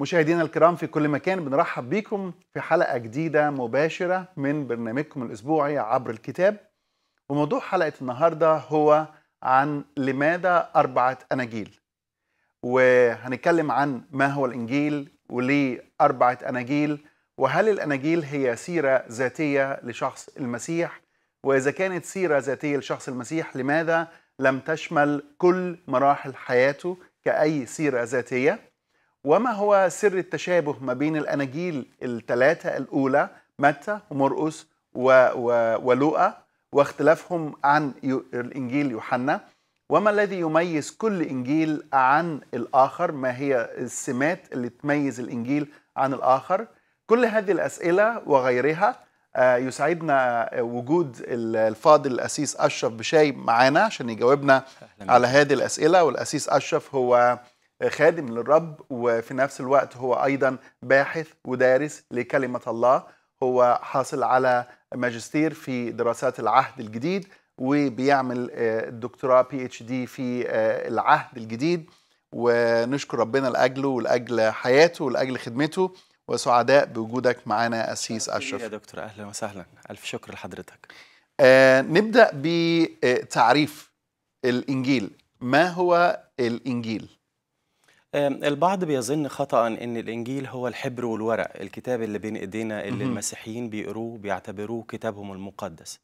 مشاهدينا الكرام في كل مكان بنرحب بيكم في حلقة جديدة مباشرة من برنامجكم الأسبوعي عبر الكتاب وموضوع حلقة النهاردة هو عن لماذا أربعة أناجيل وهنتكلم عن ما هو الإنجيل وليه أربعة أناجيل وهل الأناجيل هي سيرة ذاتية لشخص المسيح وإذا كانت سيرة ذاتية لشخص المسيح لماذا لم تشمل كل مراحل حياته كأي سيرة ذاتية وما هو سر التشابه ما بين الأناجيل الثلاثة الأولى متى ومرقس و... و... ولوقا واختلافهم عن الإنجيل يوحنا وما الذي يميز كل إنجيل عن الآخر ما هي السمات اللي تميز الإنجيل عن الآخر كل هذه الأسئلة وغيرها آه، يسعدنا آه، وجود الفاضل الأسيس أشرف بشاي معانا عشان يجاوبنا على هذه الأسئلة والأسيس أشرف هو خادم للرب وفي نفس الوقت هو ايضا باحث ودارس لكلمه الله هو حاصل على ماجستير في دراسات العهد الجديد وبيعمل آه، الدكتوراه بي اتش دي في آه، العهد الجديد ونشكر ربنا لاجله ولاجل حياته ولاجل خدمته وسعداء بوجودك معانا اسيس اشرف يا دكتور اهلا وسهلا الف شكر لحضرتك آه نبدا بتعريف الانجيل ما هو الانجيل البعض بيظن خطأ أن الإنجيل هو الحبر والورق الكتاب اللي بين إيدينا اللي المسيحيين بيقروه بيعتبروه كتابهم المقدس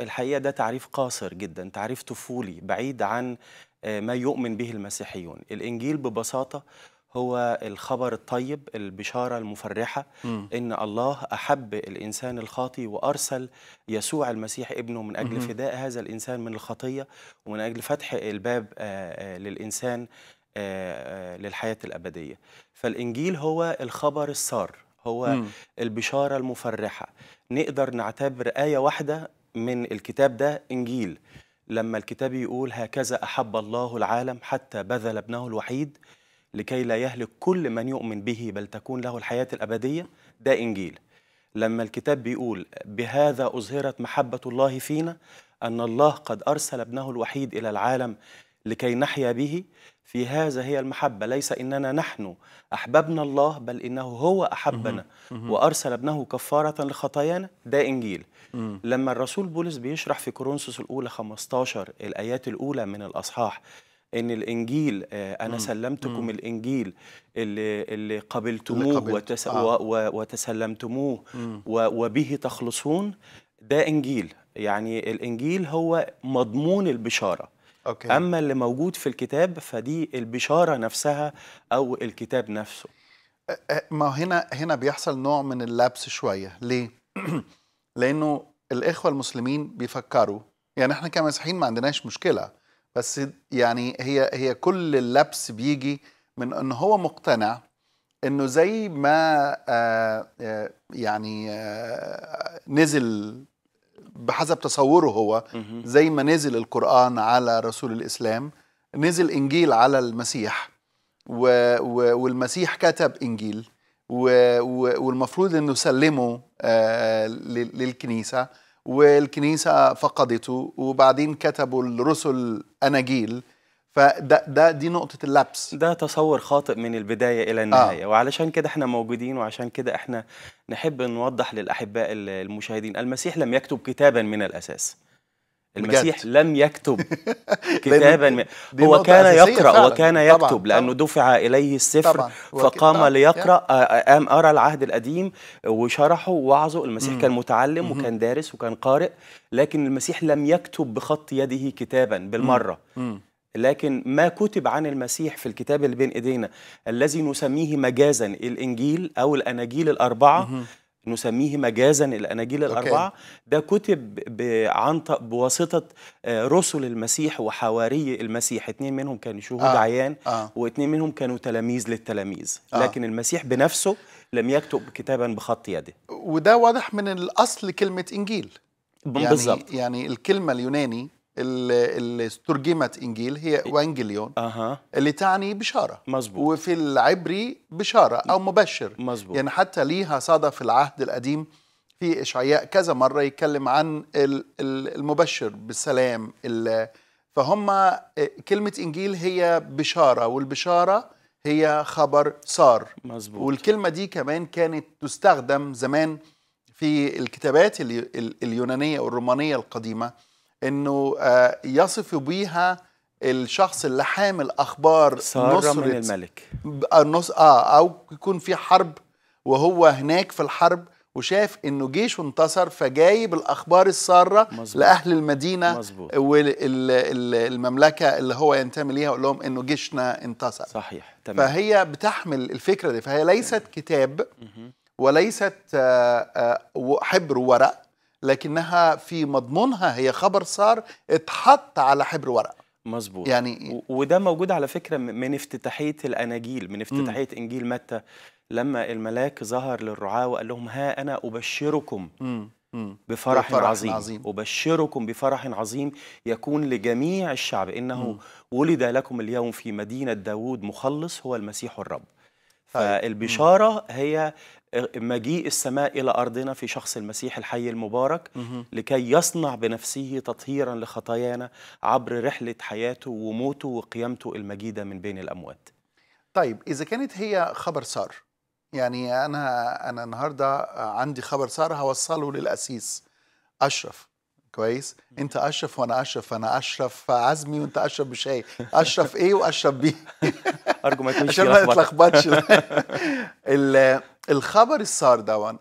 الحقيقة ده تعريف قاصر جدا تعريف طفولي بعيد عن آه، ما يؤمن به المسيحيون الإنجيل ببساطة هو الخبر الطيب البشارة المفرحة م. إن الله أحب الإنسان الخاطي وأرسل يسوع المسيح ابنه من أجل م. فداء هذا الإنسان من الخطية ومن أجل فتح الباب آه، آه، للإنسان آه، آه، للحياة الأبدية فالإنجيل هو الخبر السار هو مم. البشارة المفرحة نقدر نعتبر آية واحدة من الكتاب ده إنجيل لما الكتاب يقول هكذا أحب الله العالم حتى بذل ابنه الوحيد لكي لا يهلك كل من يؤمن به بل تكون له الحياة الأبدية ده إنجيل لما الكتاب بيقول بهذا أظهرت محبة الله فينا أن الله قد أرسل ابنه الوحيد إلى العالم لكي نحيا به في هذا هي المحبة ليس إننا نحن أحببنا الله بل إنه هو أحبنا وأرسل ابنه كفارة لخطايانا ده إنجيل لما الرسول بولس بيشرح في كورنثوس الأولى 15 الآيات الأولى من الأصحاح ان الانجيل آه، انا مم. سلمتكم مم. الانجيل اللي, اللي قبلتموه وتس... آه. وتسلمتموه وبه تخلصون ده انجيل يعني الانجيل هو مضمون البشاره أوكي. أما اللي موجود في الكتاب فدي البشارة نفسها أو الكتاب نفسه ما هنا هنا بيحصل نوع من اللبس شوية ليه؟ لأنه الإخوة المسلمين بيفكروا يعني إحنا كمسيحيين ما عندناش مشكلة بس يعني هي هي كل اللبس بيجي من إن هو مقتنع انه زي ما آآ آه، آآ آه، يعني آآ آه، نزل بحسب تصوره هو زي ما نزل القرآن على رسول الإسلام نزل إنجيل على المسيح و و والمسيح كتب إنجيل و و والمفروض أنه سلمه آه، للكنيسة والكنيسة فقدته وبعدين كتبوا الرسل أناجيل فده ده دي نقطة اللبس ده تصور خاطئ من البداية إلى آه. النهاية آه. وعلشان كده احنا موجودين وعشان كده احنا نحب نوضح للأحباء المشاهدين المسيح لم يكتب كتابا من الأساس المسيح بجد. لم يكتب كتابا من هو كان يقرا فعلا. وكان يكتب طبعًا. لانه دفع اليه السفر طبعًا. فقام طبعًا. آه، ليقرا آه، آه، قام ارى العهد القديم وشرحه ووعظه المسيح مم. كان متعلم مم. وكان دارس وكان قارئ لكن المسيح لم يكتب بخط يده كتابا بالمره مم. مم. لكن ما كتب عن المسيح في الكتاب اللي بين ايدينا الذي نسميه مجازا الانجيل او الاناجيل الاربعه نسميه مجازا الاناجيل الاربعه ده كتب عن بواسطه آه، رسل المسيح وحواري المسيح اتنين منهم كانوا شهود آه. عيان آه. واثنين منهم كانوا تلاميذ للتلاميذ آه. لكن المسيح بنفسه لم يكتب كتابا بخط يده وده واضح من الاصل كلمه انجيل يعني يعني الكلمه اليوناني اللي ترجمت انجيل هي وانجليون أه. اللي تعني بشاره مزبوط. وفي العبري بشاره او مبشر مزبوط. يعني حتى ليها صدى في العهد القديم في اشعياء كذا مره يتكلم عن المبشر بالسلام فهم آه، كلمه انجيل هي بشاره والبشاره هي خبر صار مزبوط. والكلمه دي كمان كانت تستخدم زمان في الكتابات اليونانيه والرومانيه القديمه انه آه، يصف بيها الشخص اللي حامل اخبار سارة من الملك آه،, اه او يكون في حرب وهو هناك في الحرب وشاف انه جيشه انتصر فجايب الاخبار الساره مزبوط. لاهل المدينه مزبوط. والمملكه اللي هو ينتمي ليها ويقول لهم انه جيشنا انتصر صحيح تمام. فهي بتحمل الفكره دي فهي ليست كتاب وليست آه، حبر ورق لكنها في مضمونها هي خبر صار اتحط على حبر ورق مظبوط يعني وده موجود على فكره من افتتاحيه الاناجيل من افتتاحيه م. انجيل متى لما الملاك ظهر للرعاه وقال لهم ها انا ابشركم م. بفرح, بفرح عظيم. عظيم أبشركم بفرح عظيم يكون لجميع الشعب إنه م. ولد لكم اليوم في مدينة داود مخلص هو المسيح الرب طيب. فالبشارة هي مجيء السماء إلى أرضنا في شخص المسيح الحي المبارك لكي يصنع بنفسه تطهيرا لخطايانا عبر رحلة حياته وموته وقيامته المجيدة من بين الأموات طيب إذا كانت هي خبر سار يعني أنا أنا النهاردة عندي خبر سار هوصله للأسيس أشرف كويس انت اشرف وانا اشرف انا اشرف عزمي وانت اشرف بشاي اشرف ايه واشرف بيه ارجو ما تكونش عشان ما تتلخبطش الخبر السار دون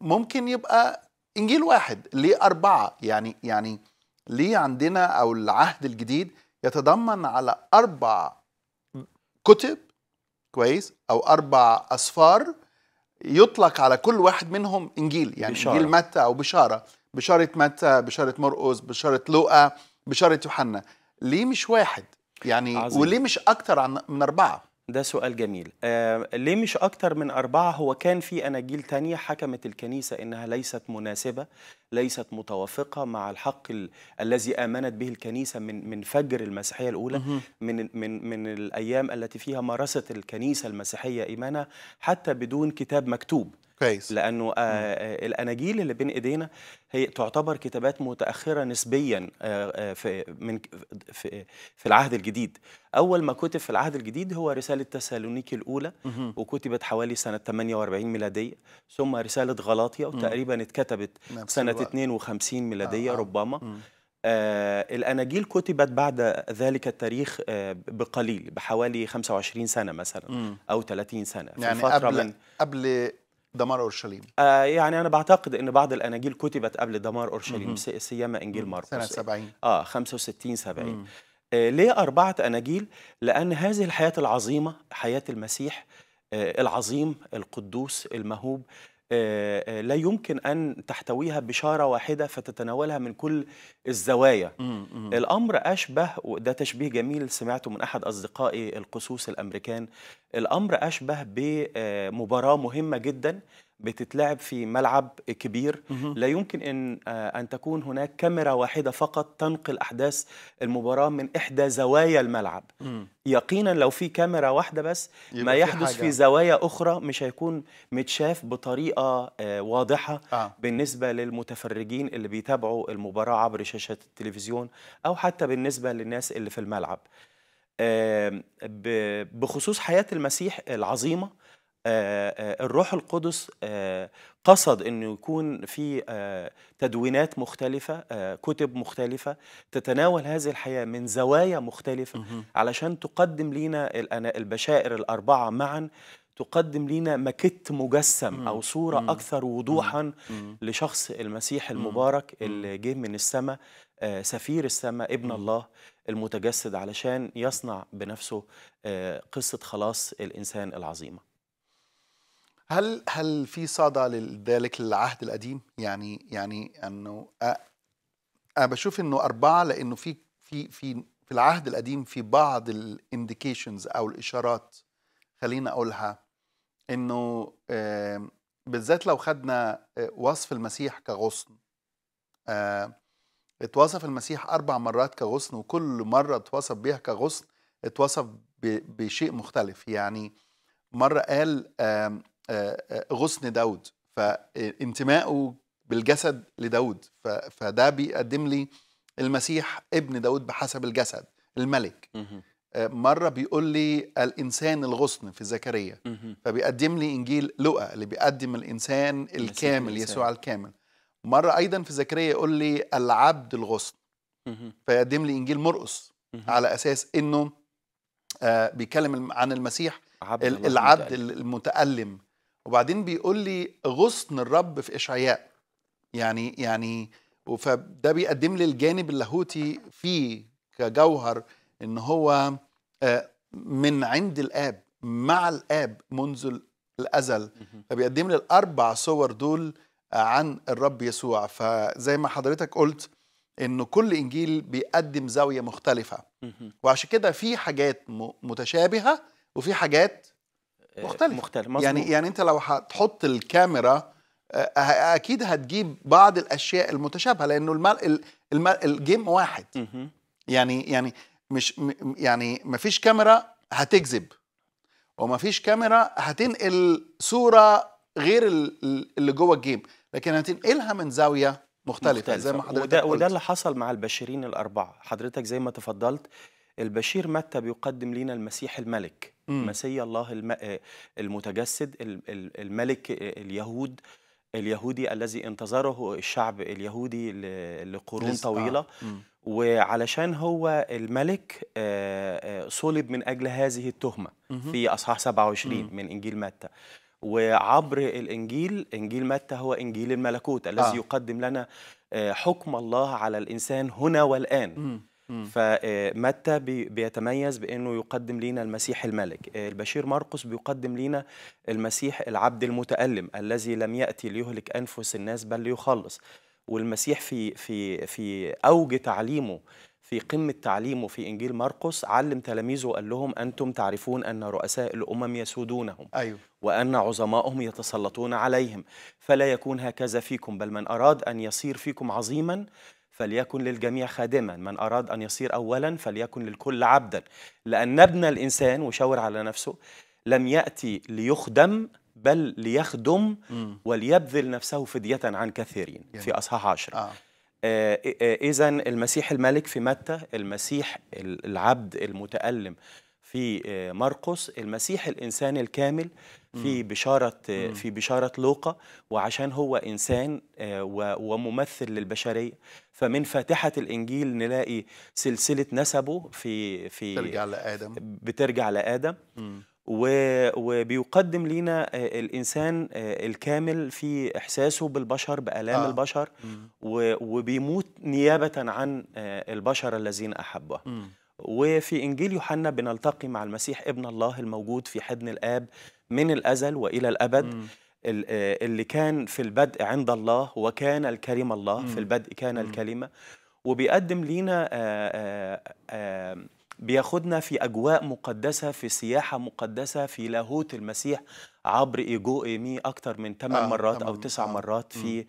ممكن يبقى انجيل واحد ليه اربعه يعني يعني ليه عندنا او العهد الجديد يتضمن على اربع كتب كويس او اربع اسفار يطلق على كل واحد منهم انجيل يعني بشارة. انجيل متى او بشاره بشارة متى بشارة مرقس بشارة لوقا بشارة يوحنا ليه مش واحد يعني عظيم. وليه مش أكتر عن من أربعة ده سؤال جميل آه ليه مش أكتر من أربعة هو كان في أناجيل تانية حكمت الكنيسة إنها ليست مناسبة ليست متوافقة مع الحق ال... الذي آمنت به الكنيسة من من فجر المسيحية الأولى مه. من من من الأيام التي فيها مارست الكنيسة المسيحية إيمانها حتى بدون كتاب مكتوب كويس لانه آه،, آه الاناجيل اللي بين ايدينا هي تعتبر كتابات متاخره نسبيا آه, آه، في من في, في العهد الجديد اول ما كتب في العهد الجديد هو رساله تسالونيكي الاولى مه. وكتبت حوالي سنه 48 ميلاديه ثم رساله غلاطيا وتقريبا اتكتبت سنه 52 ميلاديه آه. آه. ربما مه. آه الأناجيل كتبت بعد ذلك التاريخ آه بقليل بحوالي 25 سنة مثلا مم. أو 30 سنة في يعني فترة قبل, من قبل دمار اورشليم آه يعني انا بعتقد ان بعض الاناجيل كتبت قبل دمار اورشليم سيما انجيل ماركوس سنه 70 اه 65 70 آه ليه اربعه اناجيل لان هذه الحياه العظيمه حياه المسيح آه العظيم القدوس المهوب آه، آه، لا يمكن أن تحتويها بشارة واحدة فتتناولها من كل الزوايا الأمر أشبه وده تشبيه جميل سمعته من أحد أصدقائي القصوص الأمريكان الأمر أشبه بمباراة مهمة جدا بتتلعب في ملعب كبير لا يمكن ان آه، ان تكون هناك كاميرا واحده فقط تنقل احداث المباراه من احدى زوايا الملعب يقينا لو في كاميرا واحده بس ما يحدث في, في زوايا اخرى مش هيكون متشاف بطريقه آه، واضحه آه. بالنسبه للمتفرجين اللي بيتابعوا المباراه عبر شاشه التلفزيون او حتى بالنسبه للناس اللي في الملعب بخصوص حياه المسيح العظيمه الروح القدس قصد انه يكون في تدوينات مختلفه كتب مختلفه تتناول هذه الحياه من زوايا مختلفه علشان تقدم لنا البشائر الاربعه معا تقدم لنا مكت مجسم او صوره اكثر وضوحا لشخص المسيح المبارك اللي جه من السماء سفير السماء ابن الله المتجسد علشان يصنع بنفسه قصه خلاص الانسان العظيمه هل هل في صدى لذلك للعهد القديم؟ يعني يعني انه انا بشوف انه اربعه لانه في في في في العهد القديم في بعض الانديكيشنز او الاشارات خلينا اقولها انه آه، بالذات لو خدنا آه، وصف المسيح كغصن آه، اتوصف المسيح اربع مرات كغصن وكل مره اتوصف بيها كغصن اتوصف بشيء مختلف يعني مره قال آه، آه، غصن داود فانتمائه آه، بالجسد لداود فده بيقدم لي المسيح ابن داود بحسب الجسد الملك مرة بيقول لي الإنسان الغصن في زكريا فبيقدم لي إنجيل لؤى اللي بيقدم الإنسان الكامل يسوع الكامل مرة أيضا في زكريا يقول لي العبد الغصن فيقدم لي إنجيل مرقص على أساس إنه بيتكلم عن المسيح العبد المتألم وبعدين بيقول لي غصن الرب في اشعياء يعني يعني فده بيقدم لي الجانب اللاهوتي فيه كجوهر ان هو آه، من عند الاب مع الاب منذ الازل فبيقدم لي الاربع صور دول عن الرب يسوع فزي ما حضرتك قلت انه كل انجيل بيقدم زاويه مختلفه وعشان كده في حاجات متشابهه وفي حاجات مختلف مختلف يعني- مظبوط. يعني يعني انت لو هتحط الكاميرا آه، اكيد هتجيب بعض الاشياء المتشابهه لانه المال المال الجيم واحد يعني يعني مش يعني ما فيش كاميرا هتكذب وما فيش كاميرا هتنقل صوره غير اللي جوه الجيم لكن هتنقلها من زاويه مختلفه, مختلفة. زي ما حضرتك وده قلت. وده اللي حصل مع البشيرين الاربعه حضرتك زي ما تفضلت البشير متى بيقدم لنا المسيح الملك إمم. مسيا الله الم... المتجسد الملك اليهود اليهودي الذي انتظره الشعب اليهودي لقرون آه. طويلة إمم. وعلشان هو الملك صلب من أجل هذه التهمة في أصحاح 27 إمم. من إنجيل متى وعبر الإنجيل إنجيل متى هو إنجيل الملكوت الذي آه. يقدم لنا حكم الله على الإنسان هنا والآن فمتى آه، بيتميز بانه يقدم لنا المسيح الملك آه، البشير مرقس بيقدم لنا المسيح العبد المتالم الذي لم ياتي ليهلك انفس الناس بل ليخلص والمسيح في في في اوج تعليمه في قمة تعليمه في إنجيل مرقس علم تلاميذه وقال لهم أنتم تعرفون أن رؤساء الأمم يسودونهم أيوه. وأن عظمائهم يتسلطون عليهم فلا يكون هكذا فيكم بل من أراد أن يصير فيكم عظيما فليكن للجميع خادما من أراد أن يصير أولا فليكن للكل عبدا لأن ابن الإنسان وشاور على نفسه لم يأتي ليخدم بل ليخدم وليبذل نفسه فدية عن كثيرين في أصحاح عشر آه. آه، إذا المسيح الملك في متى المسيح العبد المتألم في آه، مرقس المسيح الانسان الكامل في بشاره آه، في بشاره لوقا وعشان هو انسان آه، وممثل للبشريه فمن فاتحه الانجيل نلاقي سلسله نسبه في في بترجع لادم بترجع لادم وبيقدم لنا الانسان الكامل في احساسه بالبشر بالام آه. البشر وبيموت نيابه عن البشر الذين احبه وفي إنجيل يوحنا بنلتقي مع المسيح ابن الله الموجود في حضن الآب من الأزل وإلى الأبد مم. آه، اللي كان في البدء عند الله وكان الكلمة الله في البدء كان الكلمة وبيقدم لينا آه، آه، بياخدنا في أجواء مقدسة في سياحة مقدسة في لاهوت المسيح عبر إيجو إيمي أكتر من 8 آه مرات أو 9 آه مرات في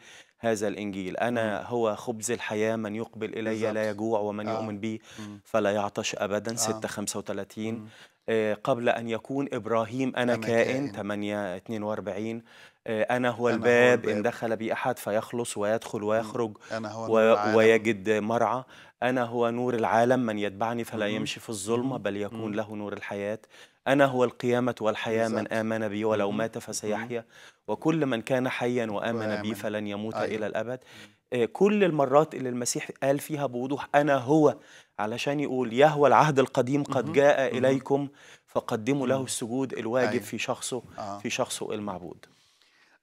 هذا الإنجيل أنا مم. هو خبز الحياة من يقبل إلي بالزبط. لا يجوع ومن آه. يؤمن بي فلا يعطش أبدا آه. 6 35 مم. آه، قبل أن يكون إبراهيم أنا, كائن, 8 42 آه، أنا هو أنا الباب هو إن دخل بي أحد فيخلص ويدخل ويخرج أنا هو و... ويجد مرعى أنا هو نور العالم من يتبعني فلا مم. يمشي في الظلمة بل يكون مم. له نور الحياة أنا هو القيامة والحياة بالزبط. من آمن بي ولو مات فسيحيا وكل من كان حيا وآمن بي فلن يموت أيوة. إلى الأبد آه، كل المرات اللي المسيح قال فيها بوضوح أنا هو علشان يقول يهوى العهد القديم قد جاء إليكم فقدموا له السجود الواجب أيوة. في شخصه آه. في شخصه المعبود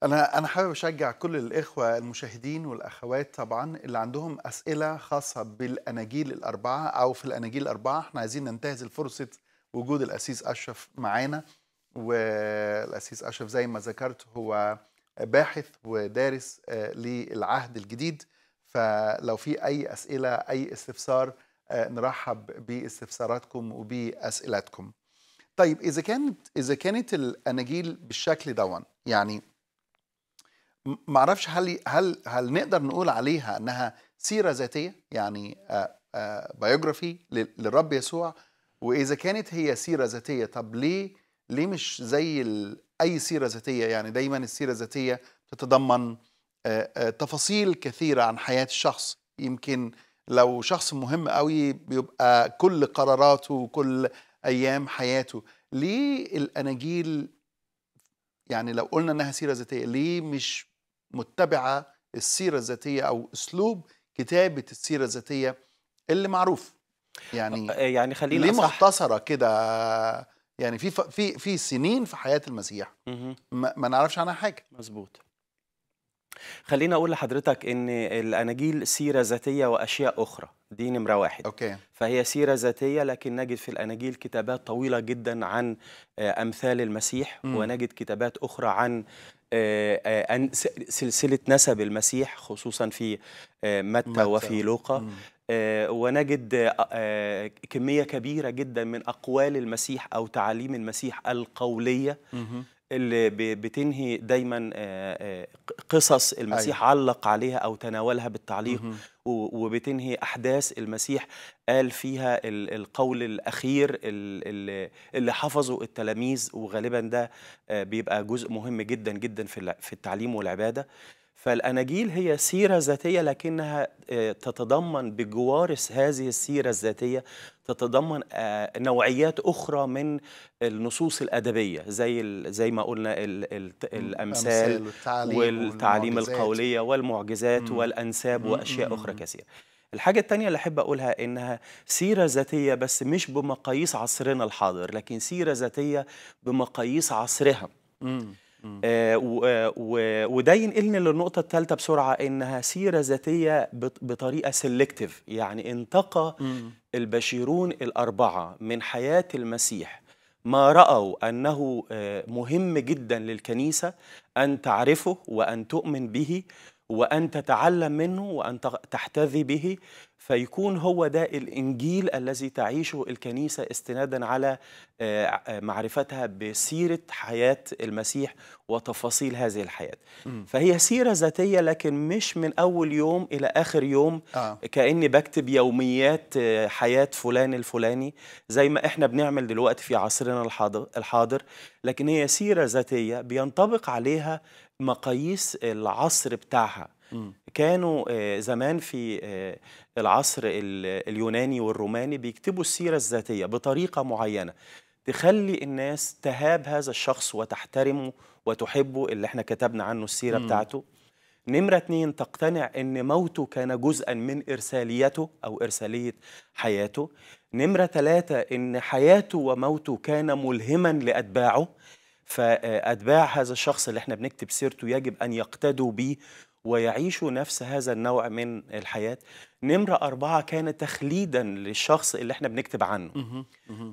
أنا أنا حابب أشجع كل الإخوة المشاهدين والأخوات طبعا اللي عندهم أسئلة خاصة بالأناجيل الأربعة أو في الأناجيل الأربعة إحنا عايزين ننتهز الفرصة وجود الاسيس اشرف معانا والاسيس اشرف زي ما ذكرت هو باحث ودارس آه، للعهد الجديد فلو في اي اسئله اي استفسار آه، نرحب باستفساراتكم وباسئلتكم طيب اذا كانت اذا كانت الاناجيل بالشكل دون يعني ما اعرفش هل هل هل نقدر نقول عليها انها سيره ذاتيه يعني بايوجرافي آه، للرب يسوع واذا كانت هي سيره ذاتيه طب ليه ليه مش زي اي سيره ذاتيه يعني دايما السيره الذاتيه تتضمن تفاصيل كثيره عن حياه الشخص يمكن لو شخص مهم قوي بيبقى كل قراراته وكل ايام حياته ليه الاناجيل يعني لو قلنا انها سيره ذاتيه ليه مش متبعه السيره الذاتيه او اسلوب كتابه السيره الذاتيه اللي معروف يعني آه، آه، يعني خلينا ليه مختصره كده يعني في في في سنين في حياه المسيح ما, ما نعرفش عنها حاجه مظبوط خليني اقول لحضرتك ان الاناجيل سيره ذاتيه واشياء اخرى دي نمره واحد أوكي. فهي سيره ذاتيه لكن نجد في الاناجيل كتابات طويله جدا عن آه، امثال المسيح م. ونجد كتابات اخرى عن سلسله نسب المسيح خصوصا في متى وفي لوقا آه، ونجد آه، آه، كمية كبيرة جدا من أقوال المسيح أو تعاليم المسيح القولية اللي بتنهي دايما قصص المسيح أيوة. علق عليها أو تناولها بالتعليق وبتنهي أحداث المسيح قال فيها القول الأخير اللي حفظه التلاميذ وغالبا ده بيبقى جزء مهم جدا جدا في التعليم والعبادة فالأناجيل هي سيرة ذاتية لكنها آه، تتضمن بجوار هذه السيرة الذاتية تتضمن آه، نوعيات أخرى من النصوص الأدبية زي زي ما قلنا الأمثال والتعاليم القولية والمعجزات والأنساب وأشياء أخرى كثيرة الحاجة الثانية اللي أحب أقولها إنها سيرة ذاتية بس مش بمقاييس عصرنا الحاضر لكن سيرة ذاتية بمقاييس عصرها آه، آه، وده ينقلني للنقطة الثالثة بسرعة إنها سيرة ذاتية بطريقة سيلكتيف يعني انتقى البشيرون الأربعة من حياة المسيح ما رأوا أنه آه، مهم جدا للكنيسة أن تعرفه وأن تؤمن به وأن تتعلم منه وأن تحتذي به فيكون هو ده الإنجيل الذي تعيشه الكنيسة استنادا على آه، معرفتها بسيرة حياة المسيح وتفاصيل هذه الحياة م. فهي سيرة ذاتية لكن مش من أول يوم إلى آخر يوم آه. كأني بكتب يوميات آه، حياة فلان الفلاني زي ما إحنا بنعمل دلوقتي في عصرنا الحاضر, الحاضر لكن هي سيرة ذاتية بينطبق عليها مقاييس العصر بتاعها كانوا آه، زمان في آه، العصر اليوناني والروماني بيكتبوا السيرة الذاتية بطريقة معينة تخلي الناس تهاب هذا الشخص وتحترمه وتحبه اللي احنا كتبنا عنه السيرة مم. بتاعته نمرة اتنين تقتنع ان موته كان جزءا من ارساليته او ارسالية حياته نمرة ثلاثة ان حياته وموته كان ملهما لاتباعه فأتباع هذا الشخص اللي احنا بنكتب سيرته يجب أن يقتدوا بيه ويعيشوا نفس هذا النوع من الحياة نمرة أربعة كان تخليدا للشخص اللي احنا بنكتب عنه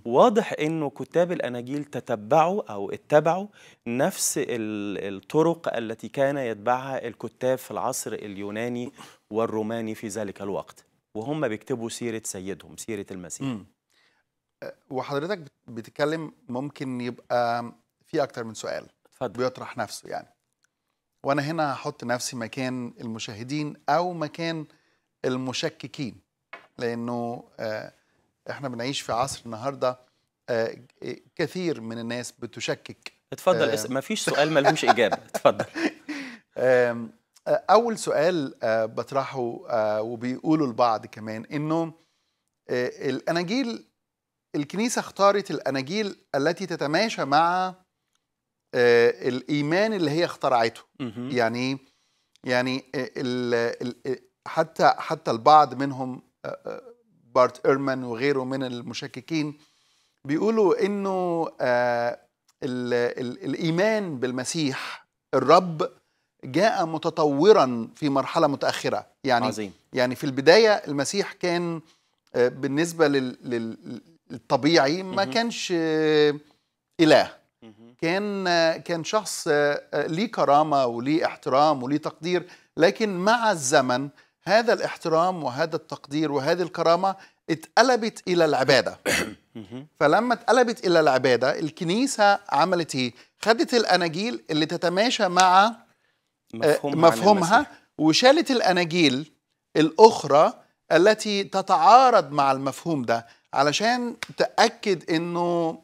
واضح أنه كتاب الأناجيل تتبعوا أو اتبعوا نفس الطرق التي كان يتبعها الكتاب في العصر اليوناني والروماني في ذلك الوقت وهم بيكتبوا سيرة سيدهم سيرة المسيح أه، وحضرتك بتتكلم ممكن يبقى في اكتر من سؤال اتفضل بيطرح نفسه يعني وانا هنا هحط نفسي مكان المشاهدين او مكان المشككين لانه آه، احنا بنعيش في عصر النهارده آه، كثير من الناس بتشكك اتفضل آه ما فيش سؤال ملهوش اجابه اتفضل آه، اول سؤال بطرحه وبيقولوا البعض كمان انه الاناجيل الكنيسه اختارت الاناجيل التي تتماشى مع آه، الايمان اللي هي اخترعته يعني يعني آه، ال الـ آه، حتى حتى البعض منهم بارت ايرمان وغيره من المشككين بيقولوا انه الايمان بالمسيح الرب جاء متطورا في مرحله متاخره يعني عظيم. يعني في البدايه المسيح كان بالنسبه للطبيعي ما كانش اله كان كان شخص آه، آه، ليه كرامه وليه احترام وليه تقدير لكن مع الزمن هذا الاحترام وهذا التقدير وهذه الكرامه اتقلبت الى العباده فلما اتقلبت الى العباده الكنيسه عملت ايه خدت الاناجيل اللي تتماشى مع مفهوم آه، مفهومها وشالت الاناجيل الاخرى التي تتعارض مع المفهوم ده علشان تاكد انه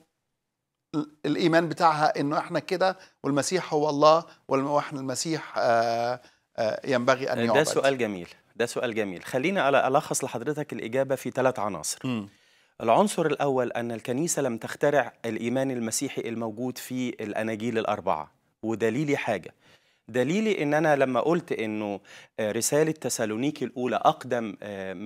الايمان بتاعها انه احنا كده والمسيح هو الله واحنا المسيح آآ آه، آآ آه، ينبغي ان يعبد ده سؤال جميل ده سؤال جميل خلينا الخص لحضرتك الاجابه في ثلاث عناصر م. العنصر الاول ان الكنيسه لم تخترع الايمان المسيحي الموجود في الاناجيل الاربعه ودليلي حاجه دليلي ان انا لما قلت انه آه، رساله تسالونيكي الاولى اقدم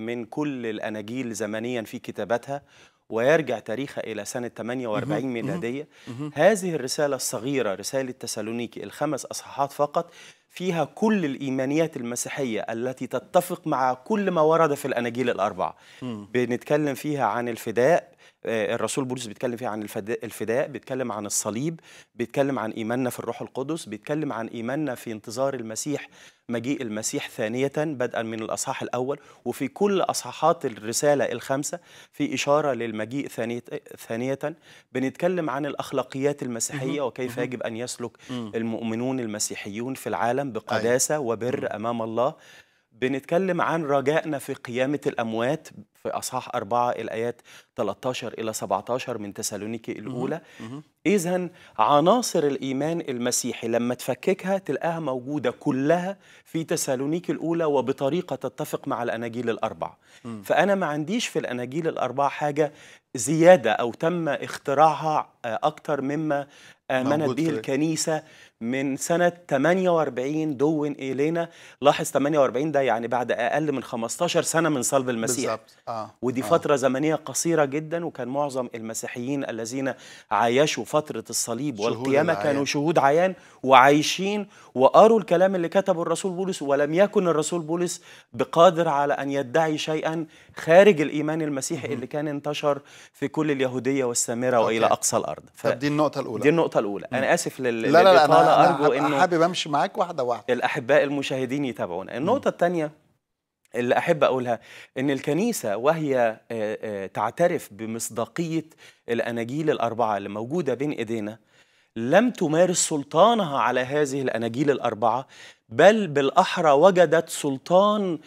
من كل الاناجيل زمنيا في كتابتها ويرجع تاريخها إلى سنة 48 ميلادية هذه الرسالة الصغيرة رسالة تسالونيكي الخمس أصحاحات فقط فيها كل الإيمانيات المسيحية التي تتفق مع كل ما ورد في الأناجيل الأربعة بنتكلم فيها عن الفداء آه، الرسول بولس بيتكلم فيها عن الفداء بيتكلم عن الصليب بيتكلم عن إيماننا في الروح القدس بيتكلم عن إيماننا في انتظار المسيح مجيء المسيح ثانية بدءا من الأصحاح الأول وفي كل أصحاحات الرسالة الخمسة في إشارة للمجيء ثانية, ثانية بنتكلم عن الأخلاقيات المسيحية وكيف يجب أن يسلك المؤمنون المسيحيون في العالم أيوه. بقداسة وبر أمام الله بنتكلم عن رجائنا في قيامة الأموات في أصحاح أربعة الآيات 13 إلى 17 من تسالونيكي الأولى إذا عناصر الإيمان المسيحي لما تفككها تلقاها موجودة كلها في تسالونيكي الأولى وبطريقة تتفق مع الأناجيل الأربع مم. فأنا ما عنديش في الأناجيل الأربع حاجة زيادة أو تم اختراعها آه، أكتر مما آمنت آه، به الكنيسة من سنة 48 دون إلينا لاحظ 48 ده يعني بعد أقل من 15 سنة من صلب المسيح آه. ودي آه. فترة زمنية قصيرة جدا وكان معظم المسيحيين الذين عايشوا فترة الصليب والقيامة العين. كانوا شهود عيان وعايشين وقروا الكلام اللي كتبه الرسول بولس ولم يكن الرسول بولس بقادر على أن يدعي شيئا خارج الإيمان المسيحي اللي كان انتشر في كل اليهودية والسامرة وإلى أقصى الأرض ف... طب دي النقطة الأولى دي النقطة الأولى أنا آسف لل... لا لا لا انا ارجو انه حابب امشي معاك واحده واحده الاحباء المشاهدين يتابعونا النقطه الثانيه اللي احب اقولها ان الكنيسه وهي آه، آه، تعترف بمصداقيه الاناجيل الاربعه اللي موجوده بين ايدينا لم تمارس سلطانها على هذه الأناجيل الأربعة بل بالأحرى وجدت سلطان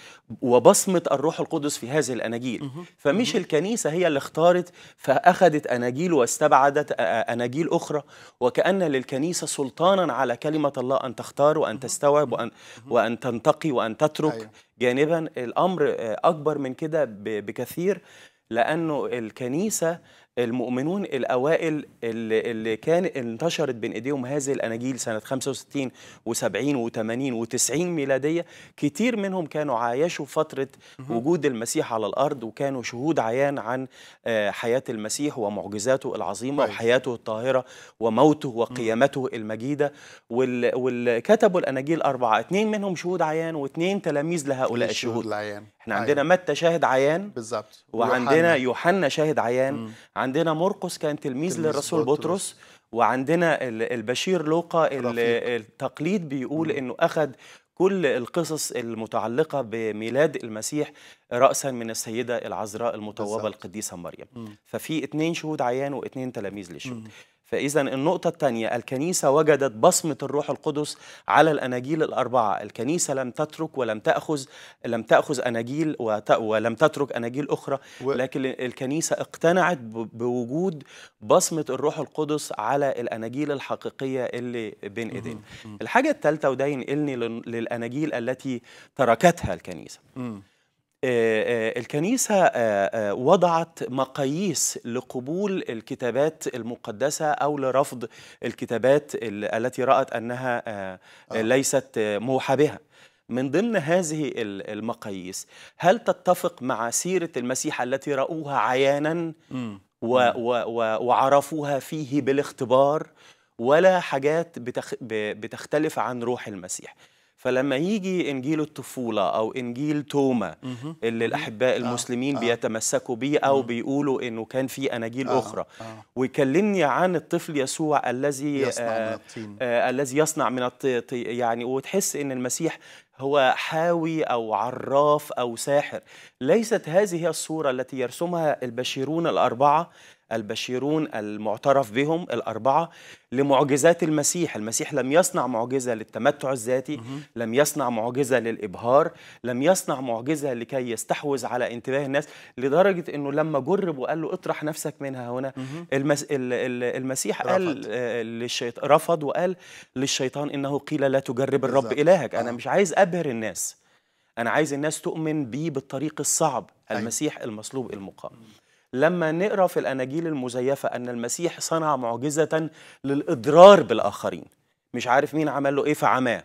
وبصمة الروح القدس في هذه الأناجيل فمش الكنيسة هي اللي اختارت فأخذت أناجيل واستبعدت أناجيل أخرى وكأن للكنيسة سلطانا على كلمة الله أن تختار وأن تستوعب وأن, وأن تنتقي وأن تترك أيوة. جانبا الأمر أكبر من كده بكثير لأنه الكنيسة المؤمنون الأوائل اللي, اللي كان انتشرت بين إيديهم هذه الأناجيل سنة 65 و70 و80 و90 ميلادية كتير منهم كانوا عايشوا فترة وجود المسيح على الأرض وكانوا شهود عيان عن آه، حياة المسيح ومعجزاته العظيمة طيب. وحياته الطاهرة وموته وقيامته المجيدة واللي كتبوا الأناجيل أربعة اثنين منهم شهود عيان واثنين تلاميذ لهؤلاء الشهود العيان احنا عندنا أيوة. متى شاهد عيان بالظبط وعندنا يوحنا شاهد عيان مم. عندنا مرقس كان تلميذ, للرسول بطرس, وعندنا البشير لوقا التقليد بيقول مم. انه اخذ كل القصص المتعلقه بميلاد المسيح راسا من السيده العذراء المطوبه بالزبط. القديسه مريم مم. ففي اثنين شهود عيان واثنين تلاميذ للشهود فإذا النقطة الثانية الكنيسة وجدت بصمة الروح القدس على الأناجيل الأربعة، الكنيسة لم تترك ولم تأخذ لم تأخذ أناجيل ولم تترك أناجيل أخرى، و... لكن الكنيسة اقتنعت بوجود بصمة الروح القدس على الأناجيل الحقيقية اللي بين إيدينا. الحاجة الثالثة وده ينقلني للأناجيل التي تركتها الكنيسة. آه، آه، الكنيسة آه، وضعت مقاييس لقبول الكتابات المقدسة أو لرفض الكتابات التي رأت أنها ليست موحى بها من ضمن هذه المقاييس هل تتفق مع سيرة المسيح التي رأوها عيانا و و و وعرفوها فيه بالاختبار ولا حاجات بتخ... بتختلف عن روح المسيح فلما يجي انجيل الطفوله او انجيل توما اللي الاحباء المسلمين آه. بيتمسكوا بيه او بيقولوا انه كان في اناجيل آه. اخرى آه. ويكلمني عن الطفل يسوع الذي يصنع من آه، آه، الذي يصنع من الطين يعني وتحس ان المسيح هو حاوي او عراف او ساحر ليست هذه هي الصوره التي يرسمها البشيرون الاربعه البشيرون المعترف بهم الأربعة لمعجزات المسيح المسيح لم يصنع معجزة للتمتع الذاتي لم يصنع معجزة للإبهار لم يصنع معجزة لكي يستحوذ على انتباه الناس لدرجة أنه لما جرب وقال له اطرح نفسك منها هنا المس... المسيح رفض. قال آه، للشيط رفض وقال للشيطان إنه قيل لا تجرب الرب بالزبط. إلهك أنا آه. مش عايز أبهر الناس أنا عايز الناس تؤمن بي بالطريق الصعب أيوه. المسيح المصلوب المقام لما نقرا في الاناجيل المزيفه ان المسيح صنع معجزه للاضرار بالاخرين مش عارف مين عمل له ايه فعماه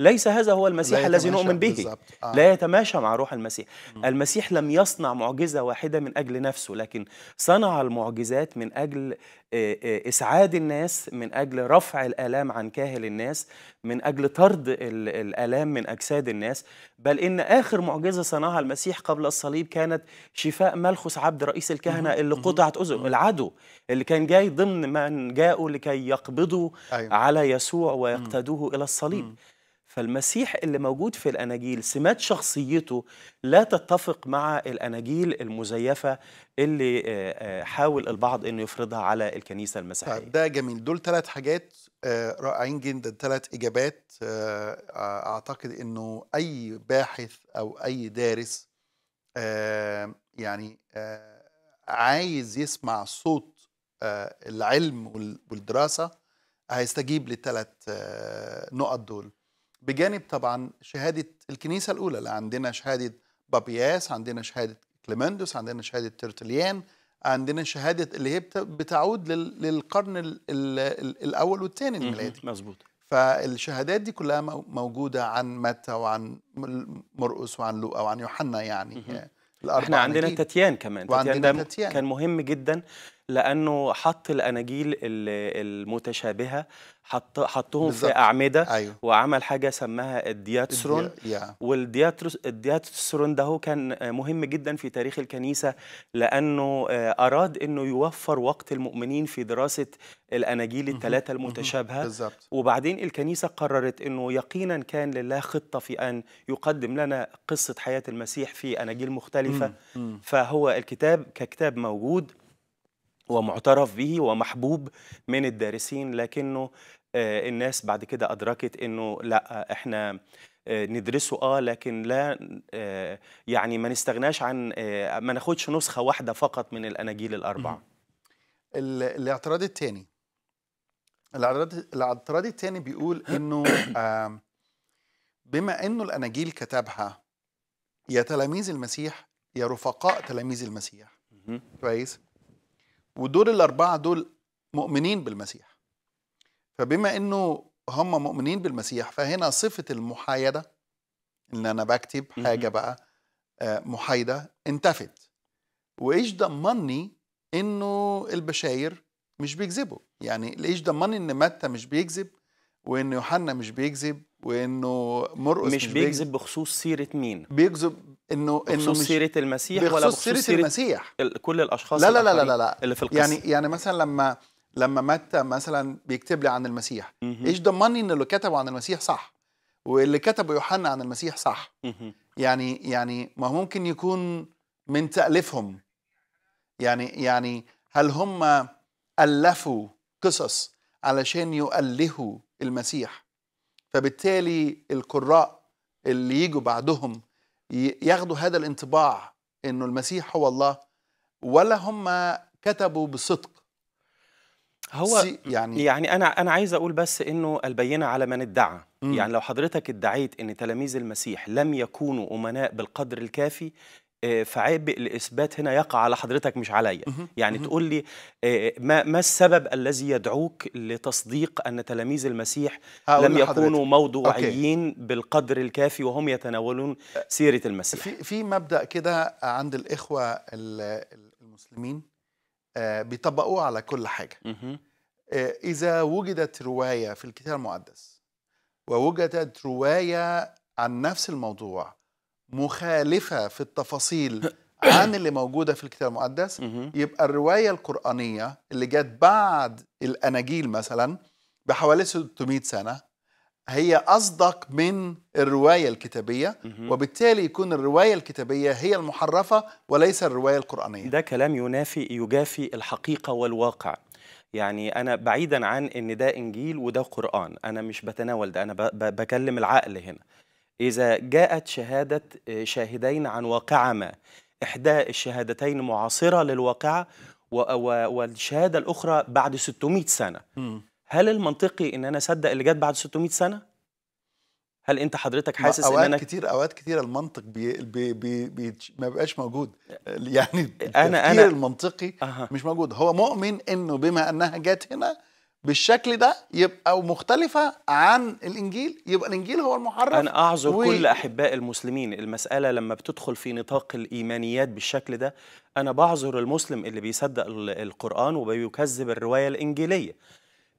ليس هذا هو المسيح الذي نؤمن به آه. لا يتماشى مع روح المسيح مم. المسيح لم يصنع معجزه واحده من اجل نفسه لكن صنع المعجزات من اجل آه، آه، إسعاد الناس من أجل رفع الآلام عن كاهل الناس من أجل طرد الآلام من أجساد الناس بل إن آخر معجزة صنعها المسيح قبل الصليب كانت شفاء ملخص عبد رئيس الكهنة اللي قطعت أذن العدو اللي كان جاي ضمن من جاءوا لكي يقبضوا أيوه. على يسوع ويقتادوه إلى الصليب فالمسيح اللي موجود في الاناجيل سمات شخصيته لا تتفق مع الاناجيل المزيفه اللي آه، آه، حاول البعض انه يفرضها على الكنيسه المسيحيه ده جميل دول ثلاث حاجات آه، رائعين جدا ثلاث اجابات اعتقد انه اي باحث او اي دارس يعني عايز يسمع صوت العلم والدراسه هيستجيب للثلاث نقط دول بجانب طبعا شهاده الكنيسه الاولى اللي عندنا شهاده بابياس عندنا شهاده كليمندوس عندنا شهاده ترتليان عندنا شهاده اللي هي بتعود للقرن الاول والثاني الميلادي مظبوط فالشهادات دي كلها موجوده عن متى وعن مرقس وعن لوقا وعن يوحنا يعني آه، الاربعه احنا عندنا تتيان كمان تتيان ده تتيان. كان مهم جدا لانه حط الاناجيل المتشابهه حط حطهم بالزبط. في اعمده أيوه. وعمل حاجه سماها الدياترون والدياترون ده هو كان مهم جدا في تاريخ الكنيسه لانه آه، اراد انه يوفر وقت المؤمنين في دراسه الاناجيل الثلاثه المتشابهه بالزبط. وبعدين الكنيسه قررت انه يقينا كان لله خطه في ان يقدم لنا قصه حياه المسيح في اناجيل مختلفه فهو الكتاب ككتاب موجود ومعترف به ومحبوب من الدارسين لكنه آه، الناس بعد كده أدركت أنه لا إحنا آه، ندرسه اه لكن لا آه، يعني ما نستغناش عن ما ناخدش نسخه واحده فقط من الاناجيل الاربعه الاعتراض الثاني الاعتراض الاعتراض الثاني بيقول انه بما انه الاناجيل كتبها يا تلاميذ المسيح يا رفقاء تلاميذ المسيح كويس ودول الاربعه دول مؤمنين بالمسيح فبما انه هم مؤمنين بالمسيح فهنا صفه المحايده ان انا بكتب حاجه بقى آه، محايده انتفت وايش ضمني انه البشاير مش بيكذبوا يعني ايش ضمني ان متى مش بيكذب وان يوحنا مش بيكذب وانه مرقس مش, مش بيكذب بخصوص سيره مين بيكذب انه انه مش سيره المسيح ولا بخصوص سيره, سيرة المسيح كل الاشخاص لا لا لا لا, لا, لا. اللي في يعني القصه يعني يعني مثلا لما لما متى مثلا بيكتب لي عن المسيح ايش ضمني ان اللي كتبه عن المسيح صح واللي كتبه يوحنا عن المسيح صح يعني يعني ما ممكن يكون من تأليفهم يعني يعني هل هم ألفوا قصص علشان يؤلهوا المسيح فبالتالي القراء اللي يجوا بعدهم ياخدوا هذا الانطباع انه المسيح هو الله ولا هم كتبوا بصدق هو يعني يعني انا انا عايز اقول بس انه البينه على من ادعى يعني لو حضرتك ادعيت ان تلاميذ المسيح لم يكونوا امناء بالقدر الكافي آه، فعيب الاثبات هنا يقع على حضرتك مش عليا يعني تقول لي آه، ما ما السبب الذي يدعوك لتصديق ان تلاميذ المسيح لم يكونوا موضوعيين بالقدر الكافي وهم يتناولون آه، سيره المسيح في في مبدا كده عند الاخوه المسلمين آه، بيطبقوه على كل حاجة آه، إذا وجدت رواية في الكتاب المقدس ووجدت رواية عن نفس الموضوع مخالفة في التفاصيل عن اللي موجودة في الكتاب المقدس يبقى الرواية القرآنية اللي جت بعد الأناجيل مثلا بحوالي 600 سنة هي أصدق من الرواية الكتابية وبالتالي يكون الرواية الكتابية هي المحرفة وليس الرواية القرآنية ده كلام ينافي يجافي الحقيقة والواقع يعني أنا بعيدا عن إن ده إنجيل وده قرآن أنا مش بتناول ده أنا بكلم العقل هنا إذا جاءت شهادة آه، شاهدين عن واقعة ما إحدى الشهادتين معاصرة للواقعة والشهادة الأخرى بعد 600 سنة هل المنطقي ان انا اصدق اللي جت بعد 600 سنه هل انت حضرتك حاسس ان انا كتير اوقات كتير المنطق بي بي بي بي ما بقاش موجود يعني انا انا المنطقي أه. مش موجود هو مؤمن انه بما انها جت هنا بالشكل ده يبقى او مختلفه عن الانجيل يبقى الانجيل هو المحرف انا اعذر و... كل احباء المسلمين المساله لما بتدخل في نطاق الايمانيات بالشكل ده انا بعذر المسلم اللي بيصدق القران وبيكذب الروايه الانجيليه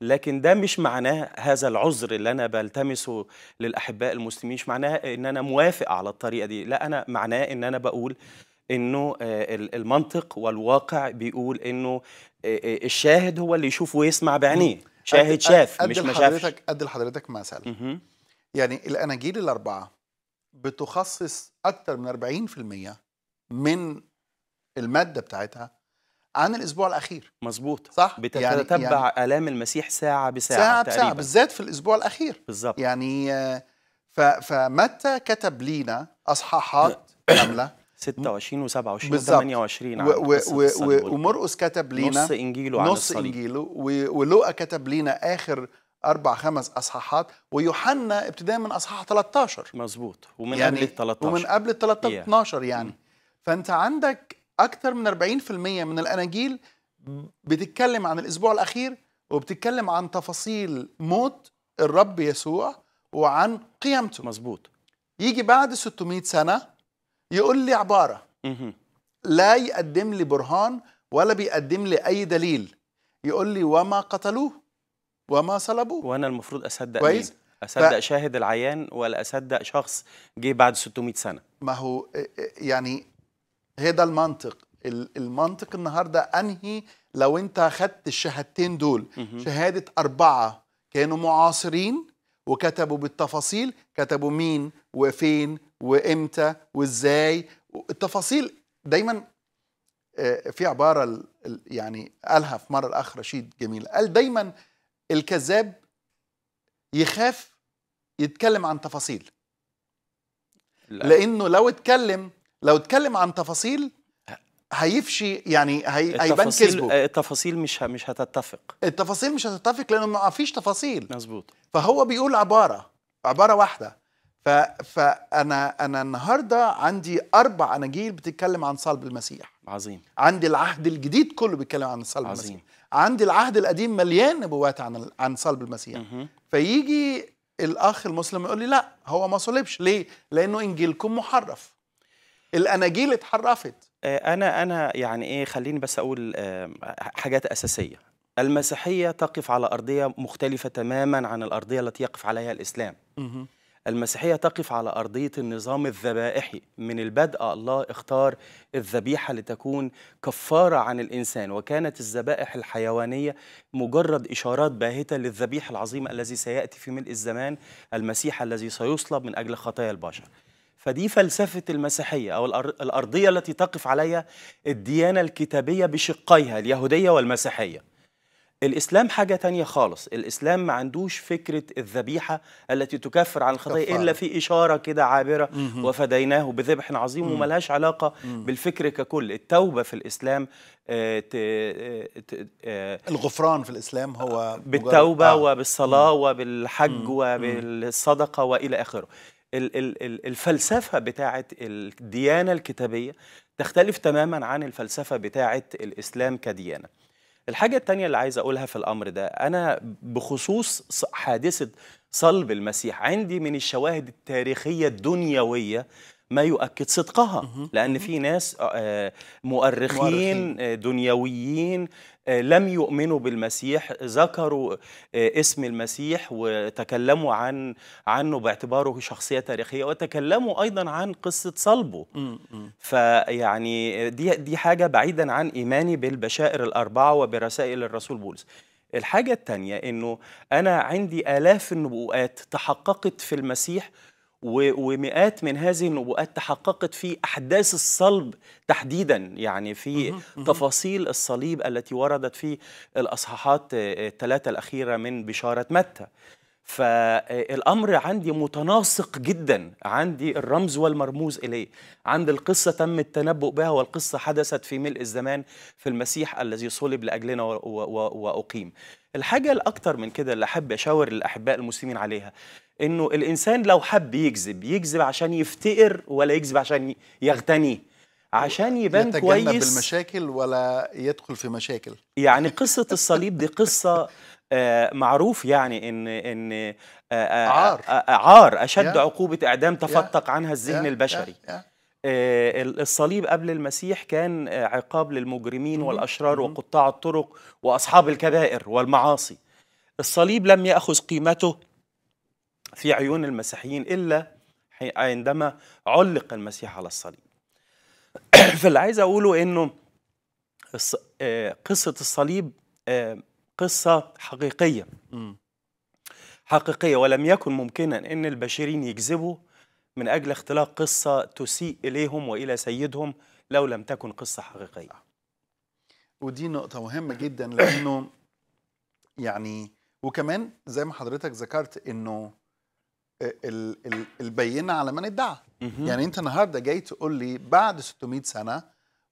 لكن ده مش معناه هذا العذر اللي انا بلتمسه للاحباء المسلمين مش معناه ان انا موافق على الطريقه دي لا انا معناه ان انا بقول انه آه، المنطق والواقع بيقول انه آه، آه، الشاهد هو اللي يشوف ويسمع بعينيه شاهد شاف مش ما شافش قد لحضرتك مثل يعني الاناجيل الاربعه بتخصص اكثر من 40% من الماده بتاعتها عن الاسبوع الاخير مظبوط صح بتتبع يعني, يعني الام المسيح ساعه بساعه ساعه تقريبا. بساعه بالذات في الاسبوع الاخير بالظبط يعني آه، فمتى كتب لينا اصحاحات كامله 26 و27 و28 ومرقس كتب لينا نص انجيله عن نص انجيله ولوقا كتب لينا اخر اربع خمس اصحاحات ويوحنا ابتداء من اصحاح 13 مظبوط ومن يعني قبل ال 13 ومن قبل ال 13 12 يعني فانت عندك اكثر من 40% من الاناجيل بتتكلم عن الاسبوع الاخير وبتتكلم عن تفاصيل موت الرب يسوع وعن قيامته مظبوط يجي بعد 600 سنه يقول لي عباره لا يقدم لي برهان ولا بيقدم لي اي دليل يقول لي وما قتلوه وما صلبوه وانا المفروض اصدق كويس اصدق ف... شاهد العيان ولا اصدق شخص جه بعد 600 سنه ما هو آه، آه، يعني هي ده المنطق المنطق النهارده انهي لو انت خدت الشهادتين دول شهاده اربعه كانوا معاصرين وكتبوا بالتفاصيل كتبوا مين وفين وامتى وازاي التفاصيل دايما آه، في عباره يعني قالها في مره الاخ رشيد جميل قال دايما الكذاب يخاف يتكلم عن تفاصيل لا. لانه لو اتكلم لو اتكلم عن تفاصيل هيفشي يعني هي هيبان كذبه آه، التفاصيل مش مش هتتفق التفاصيل مش هتتفق لانه ما فيش تفاصيل مظبوط فهو بيقول عباره عباره واحده ف فانا انا النهارده عندي اربع اناجيل بتتكلم عن صلب المسيح عظيم عندي العهد الجديد كله بيتكلم عن صلب عظيم. المسيح عندي العهد القديم مليان نبوات عن عن صلب المسيح مه. فيجي الاخ المسلم يقول لي لا هو ما صلبش ليه لانه انجيلكم محرف الاناجيل اتحرفت آه، انا انا يعني ايه خليني بس اقول آه، حاجات اساسيه المسيحيه تقف على ارضيه مختلفه تماما عن الارضيه التي يقف عليها الاسلام المسيحيه تقف على ارضيه النظام الذبائحي من البدء الله اختار الذبيحه لتكون كفاره عن الانسان وكانت الذبائح الحيوانيه مجرد اشارات باهته للذبيح العظيم الذي سياتي في ملء الزمان المسيح الذي سيصلب من اجل خطايا البشر فدي فلسفة المسيحية أو الأرضية التي تقف عليها الديانة الكتابية بشقيها اليهودية والمسيحية الإسلام حاجة تانية خالص الإسلام ما عندوش فكرة الذبيحة التي تكفر عن الخطايا إلا في إشارة كده عابرة وفديناه بذبح عظيم وملهاش علاقة بالفكر ككل التوبة في الإسلام آه، ت... آه، آه، الغفران في الإسلام هو بالتوبة آه. وبالصلاة وبالحج وبالصدقة وإلى آخره الفلسفة بتاعة الديانة الكتابية تختلف تماما عن الفلسفة بتاعة الإسلام كديانة الحاجة الثانية اللي عايز أقولها في الأمر ده أنا بخصوص حادثة صلب المسيح عندي من الشواهد التاريخية الدنيوية ما يؤكد صدقها لأن في ناس آه، آه، مؤرخين دنيويين آه، لم يؤمنوا بالمسيح ذكروا اسم المسيح وتكلموا عن عنه باعتباره شخصية تاريخية وتكلموا أيضا عن قصة صلبه فيعني دي دي حاجة بعيدا عن إيماني بالبشائر الأربعة وبرسائل الرسول بولس الحاجة الثانية أنه أنا عندي آلاف النبوءات تحققت في المسيح ومئات من هذه النبوءات تحققت في أحداث الصلب تحديدا يعني في تفاصيل الصليب التي وردت في الأصحاحات الثلاثة الأخيرة من بشارة متى فالامر عندي متناسق جدا عندي الرمز والمرموز اليه عند القصه تم التنبؤ بها والقصه حدثت في ملء الزمان في المسيح الذي صلب لاجلنا واقيم الحاجه الاكثر من كده اللي احب اشاور الاحباء المسلمين عليها انه الانسان لو حب يكذب يكذب عشان يفتقر ولا يكذب عشان يغتني عشان يبان كويس يتجنب المشاكل ولا يدخل في مشاكل يعني قصه الصليب دي قصه آه، معروف يعني ان ان آه، آه، عار عار اشد يا. عقوبه اعدام تفتق عنها الذهن yeah. البشري يا. يا. الصليب قبل المسيح كان عقاب للمجرمين والاشرار وقطاع الطرق واصحاب الكبائر والمعاصي الصليب لم ياخذ قيمته في عيون المسيحيين الا عندما علق المسيح على الصليب فاللي عايز اقوله انه قصه الصليب قصة حقيقية حقيقية ولم يكن ممكنا أن البشرين يكذبوا من أجل اختلاق قصة تسيء إليهم وإلى سيدهم لو لم تكن قصة حقيقية ودي نقطة مهمة جدا لأنه يعني وكمان زي ما حضرتك ذكرت انه البينة على من ادعى يعني انت النهارده جاي تقول لي بعد 600 سنة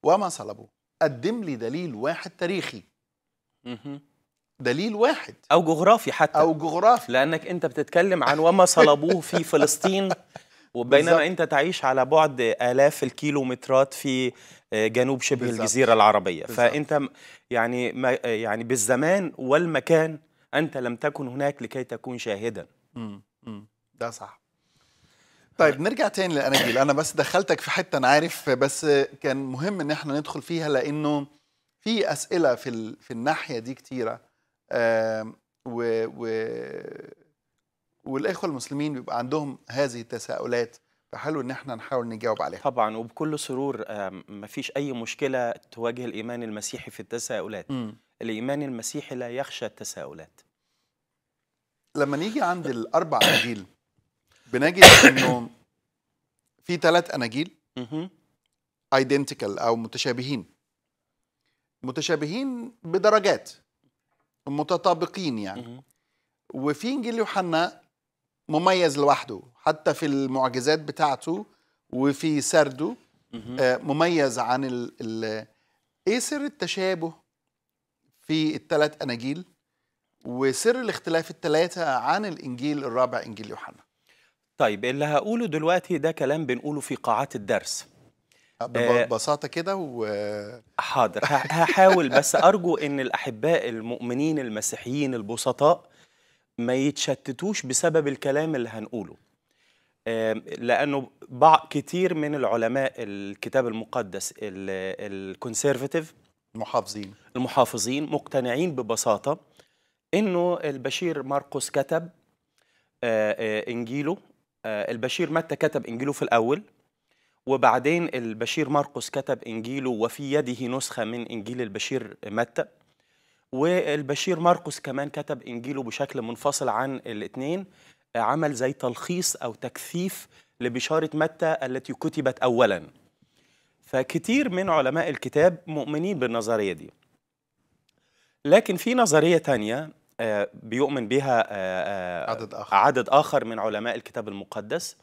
وما صلبوا قدم لي دليل واحد تاريخي دليل واحد او جغرافي حتى او جغرافي لانك انت بتتكلم عن وما صلبوه في فلسطين وبينما انت تعيش على بعد الاف الكيلومترات في آه، جنوب شبه بالزبط. الجزيره العربيه بالزبط. فانت يعني ما آه، يعني بالزمان والمكان انت لم تكن هناك لكي تكون شاهدا امم ده صح طيب نرجع تاني للاناجيل انا بس دخلتك في حته انا عارف بس كان مهم ان احنا ندخل فيها لانه في اسئله في في الناحيه دي كتيره و, و والاخوه المسلمين بيبقى عندهم هذه التساؤلات فحلو ان احنا نحاول نجاوب عليها طبعا وبكل سرور مفيش اي مشكله تواجه الايمان المسيحي في التساؤلات م. الايمان المسيحي لا يخشى التساؤلات لما نيجي عند الاربع اناجيل بنجد انه في ثلاث اناجيل ايدنتيكال او متشابهين متشابهين بدرجات متطابقين يعني وفي انجيل يوحنا مميز لوحده حتى في المعجزات بتاعته وفي سرده آه، مميز عن ال ال ايه سر التشابه في الثلاث اناجيل وسر الاختلاف الثلاثه عن الانجيل الرابع انجيل يوحنا طيب اللي هقوله دلوقتي ده كلام بنقوله في قاعات الدرس آه، آه، ببساطه كده و حاضر هحاول بس ارجو ان الاحباء المؤمنين المسيحيين البسطاء ما يتشتتوش بسبب الكلام اللي هنقوله لانه بعض كتير من العلماء الكتاب المقدس الكونسيرفاتيف المحافظين المحافظين مقتنعين ببساطه انه البشير ماركوس كتب آه، انجيله البشير متى كتب انجيله في الاول وبعدين البشير مرقس كتب إنجيله وفي يده نسخة من إنجيل البشير متى والبشير مرقس كمان كتب إنجيله بشكل منفصل عن الاثنين عمل زي تلخيص أو تكثيف لبشارة متى التي كتبت أولاً فكتير من علماء الكتاب مؤمنين بالنظرية دي لكن في نظرية تانية آه، بيؤمن بها آه، آه، عدد آخر. عدد آخر من علماء الكتاب المقدس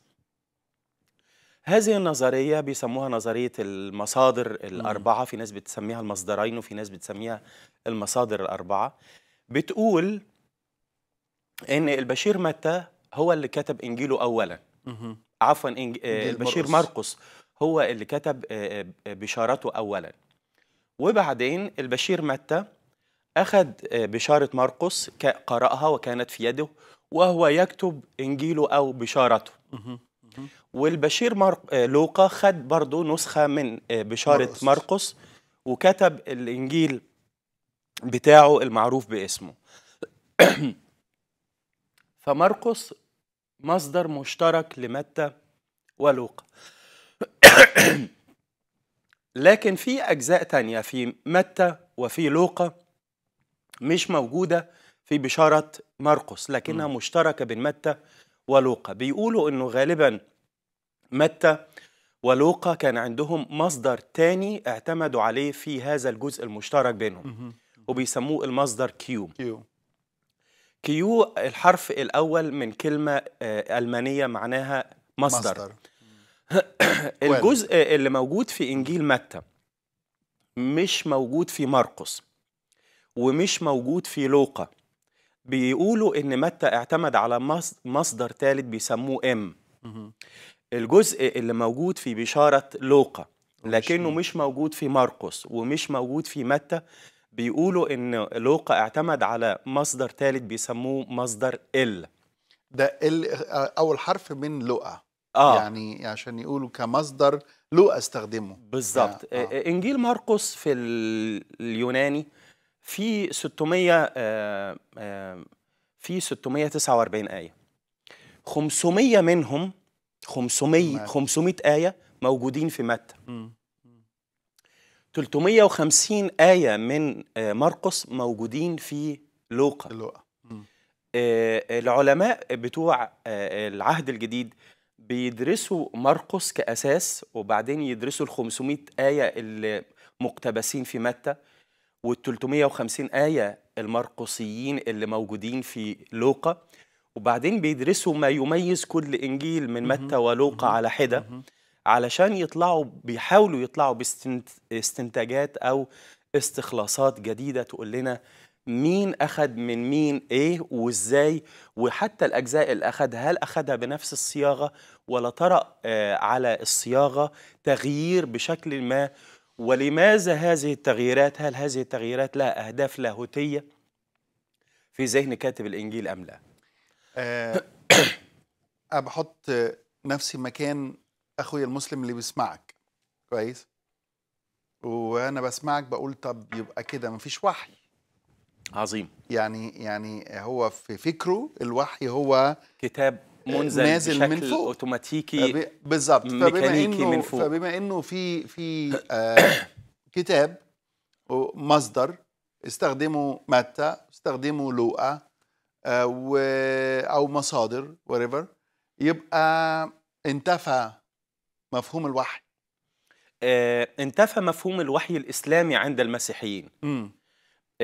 هذه النظرية بيسموها نظرية المصادر الأربعة في ناس بتسميها المصدرين وفي ناس بتسميها المصادر الأربعة بتقول إن البشير متى هو اللي كتب إنجيله أولا عفوا إنج... البشير آه، مرقس هو اللي كتب آه، آه، بشارته أولا وبعدين البشير متى أخذ بشارة مرقس قرأها وكانت في يده وهو يكتب إنجيله أو بشارته والبشير مرق... آه، لوقا خد برضه نسخة من آه، بشارة مرقس. وكتب الإنجيل بتاعه المعروف باسمه فمرقس مصدر مشترك لمتى ولوقا لكن في أجزاء تانية في متى وفي لوقا مش موجودة في بشارة مرقس لكنها مشتركة بين متى ولوقا بيقولوا أنه غالباً متى ولوقا كان عندهم مصدر تاني اعتمدوا عليه في هذا الجزء المشترك بينهم وبيسموه المصدر كيو كيو كيو الحرف الأول من كلمة آه، ألمانية معناها مصدر, مصدر. الجزء اللي موجود في إنجيل متى مش موجود في مرقس ومش موجود في لوقا بيقولوا إن متى اعتمد على مصدر ثالث بيسموه إم الجزء اللي موجود في بشارة لوقا لكنه مش موجود في مرقس ومش موجود في متى بيقولوا ان لوقا اعتمد على مصدر ثالث بيسموه مصدر ال ده ال آه، اول حرف من لوقا آه. يعني عشان يقولوا كمصدر لوقا استخدمه بالظبط آه. آه. انجيل مرقس في اليوناني في 600 آه آه في 649 آية 500 منهم 500 500 آية موجودين في متى 350 آية من آه، مرقس موجودين في لوقا لوقا آه، العلماء بتوع آه، العهد الجديد بيدرسوا مرقس كأساس وبعدين يدرسوا ال 500 آية المقتبسين في متى وال 350 آية المرقسيين اللي موجودين في لوقا وبعدين بيدرسوا ما يميز كل انجيل من متى ولوقا على حده علشان يطلعوا بيحاولوا يطلعوا باستنتاجات او استخلاصات جديده تقول لنا مين اخذ من مين ايه وازاي وحتى الاجزاء اللي اخذها هل اخذها بنفس الصياغه ولا طرا آه، على الصياغه تغيير بشكل ما ولماذا هذه التغييرات هل هذه التغييرات لها اهداف لاهوتيه في ذهن كاتب الانجيل ام لا أه بحط نفسي مكان اخويا المسلم اللي بيسمعك كويس وانا بسمعك بقول طب يبقى كده مفيش وحي عظيم يعني يعني هو في فكره الوحي هو كتاب منزل نازل بشكل من فوق اوتوماتيكي بالظبط فبما انه من فوق. فبما انه في في آه، كتاب ومصدر استخدمه متى استخدمه لوقا آه، او مصادر وريفر يبقى انتفى مفهوم الوحي آه انتفى مفهوم الوحي الاسلامي عند المسيحيين امم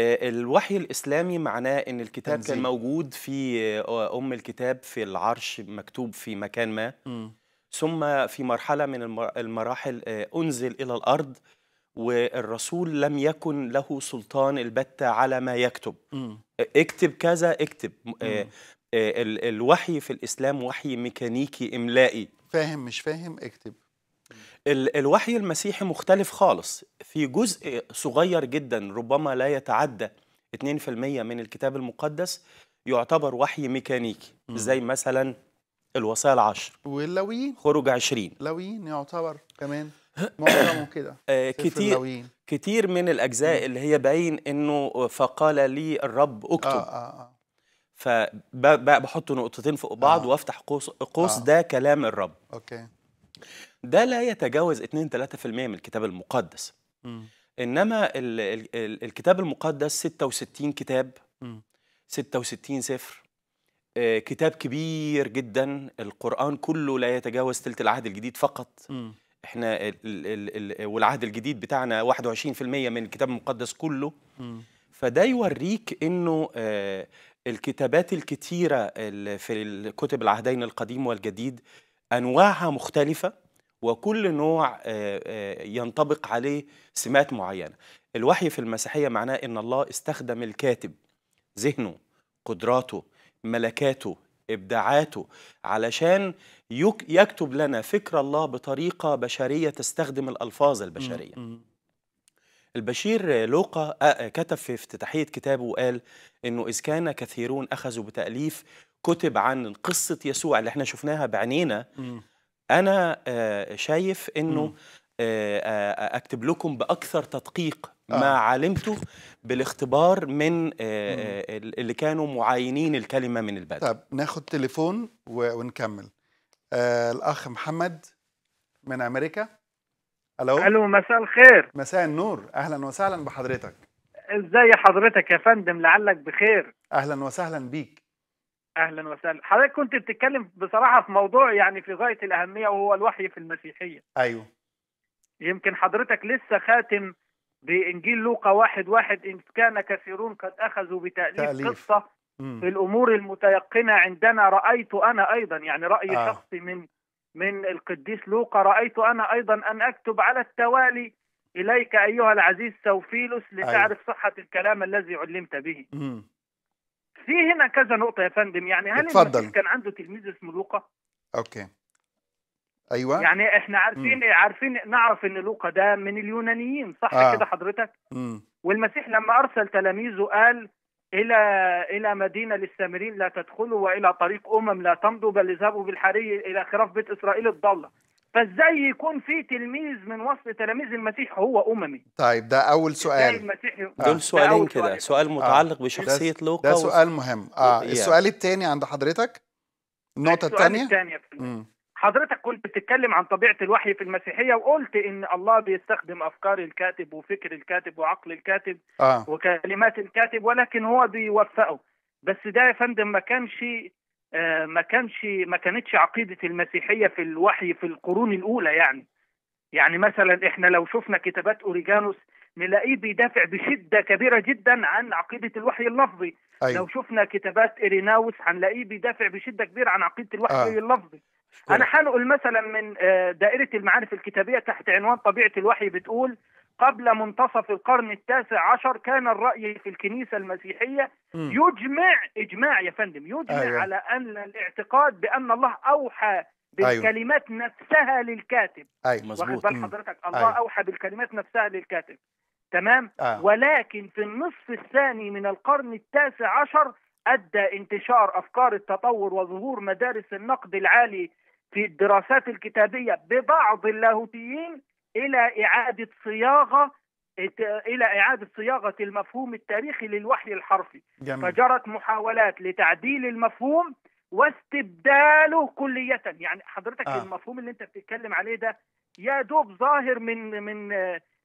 الوحي الاسلامي معناه ان الكتاب تنزيل. كان موجود في آه، ام الكتاب في العرش مكتوب في مكان ما م. ثم في مرحله من المراحل انزل الى الارض والرسول لم يكن له سلطان البتة على ما يكتب م. اكتب كذا اكتب آه، آه، ال الوحي في الإسلام وحي ميكانيكي إملائي فاهم مش فاهم اكتب الوحي المسيحي مختلف خالص في جزء صغير جدا ربما لا يتعدى 2% من الكتاب المقدس يعتبر وحي ميكانيكي م. زي مثلا الوصايا العشر واللويين خروج 20 لويين يعتبر كمان معظمهم كده آه، كتير كتير من الاجزاء اللي هي باين انه فقال لي الرب اكتب آه آه آه. فبحط نقطتين فوق بعض آه. وافتح قوس قوس آه. ده كلام الرب اوكي ده لا يتجاوز 2 3% من الكتاب المقدس م. انما الـ الـ الكتاب المقدس 66 كتاب م. 66 سفر آه كتاب كبير جدا القران كله لا يتجاوز ثلث العهد الجديد فقط م. احنا ال ال ال والعهد الجديد بتاعنا 21% من الكتاب المقدس كله م. فده يوريك انه آه الكتابات الكتيرة في كتب العهدين القديم والجديد أنواعها مختلفة وكل نوع آه، آه، ينطبق عليه سمات معينة الوحي في المسيحية معناه أن الله استخدم الكاتب ذهنه قدراته ملكاته إبداعاته علشان يكتب لنا فكر الله بطريقة بشرية تستخدم الألفاظ البشرية البشير لوقا آه، كتب في افتتاحية كتابه وقال إنه إذ كان كثيرون أخذوا بتأليف كتب عن قصة يسوع اللي احنا شفناها بعنينا أنا آه، شايف إنه آه، اكتب لكم باكثر تدقيق آه. ما علمته بالاختبار من اللي كانوا معاينين الكلمه من البدء طب ناخد تليفون ونكمل آه الاخ محمد من امريكا الو الو مساء الخير مساء النور اهلا وسهلا بحضرتك ازاي حضرتك يا فندم لعلك بخير اهلا وسهلا بيك اهلا وسهلا حضرتك كنت بتتكلم بصراحه في موضوع يعني في غايه الاهميه وهو الوحي في المسيحيه ايوه يمكن حضرتك لسه خاتم بانجيل لوقا واحد واحد ان كان كثيرون قد اخذوا بتاليف تأليف. قصه في الامور المتيقنه عندنا رايت انا ايضا يعني راي آه. شخصي من من القديس لوقا رايت انا ايضا ان اكتب على التوالي اليك ايها العزيز سوفيلوس لتعرف أيوه. صحه الكلام الذي علمت به. مم. في هنا كذا نقطه يا فندم يعني هل اتفضل. كان عنده تلميذ اسمه لوقا؟ اوكي. ايوه يعني احنا عارفين مم. عارفين نعرف ان لوقا ده من اليونانيين صح آه. كده حضرتك؟ مم. والمسيح لما ارسل تلاميذه قال الى الى مدينه للسامرين لا تدخلوا والى طريق امم لا تمضوا بل اذهبوا بالحري الى خراف بيت اسرائيل الضاله فازاي يكون في تلميذ من وسط تلاميذ المسيح هو اممي طيب ده اول سؤال المسيح آه. دول سؤالين كده سؤال متعلق آه. بشخصيه لوقا ده سؤال مهم اه يعني. السؤال الثاني عند حضرتك النقطه الثانيه الثانيه حضرتك كنت بتتكلم عن طبيعة الوحي في المسيحية وقلت إن الله بيستخدم أفكار الكاتب وفكر الكاتب وعقل الكاتب آه. وكلمات الكاتب ولكن هو بيوفقه بس ده يا فندم ما كانش آه، ما كانش ما كانتش عقيدة المسيحية في الوحي في القرون الأولى يعني يعني مثلا إحنا لو شفنا كتابات أوريجانوس نلاقيه بيدافع بشدة كبيرة جدا عن عقيدة الوحي اللفظي أيوة. لو شفنا كتابات إيريناوس هنلاقيه بيدافع بشدة كبيرة عن عقيدة الوحي آه. اللفظي انا حنقل مثلا من آه، دائره المعارف الكتابيه تحت عنوان طبيعه الوحي بتقول قبل منتصف القرن التاسع عشر كان الرأي في الكنيسة المسيحية م. يجمع إجماع يا فندم يجمع أيوة. على أن الاعتقاد بأن الله أوحى أيوة. بالكلمات أيوة. نفسها للكاتب أيوة مظبوط واخد حضرتك أيوة. الله أيوة. أوحى بالكلمات نفسها للكاتب تمام آه. ولكن في النصف الثاني من القرن التاسع عشر ادى انتشار افكار التطور وظهور مدارس النقد العالي في الدراسات الكتابيه ببعض اللاهوتيين الى اعاده صياغه الى اعاده صياغه المفهوم التاريخي للوحي الحرفي جميل. فجرت محاولات لتعديل المفهوم واستبداله كلية يعني حضرتك آه. المفهوم اللي انت بتتكلم عليه ده يا دوب ظاهر من من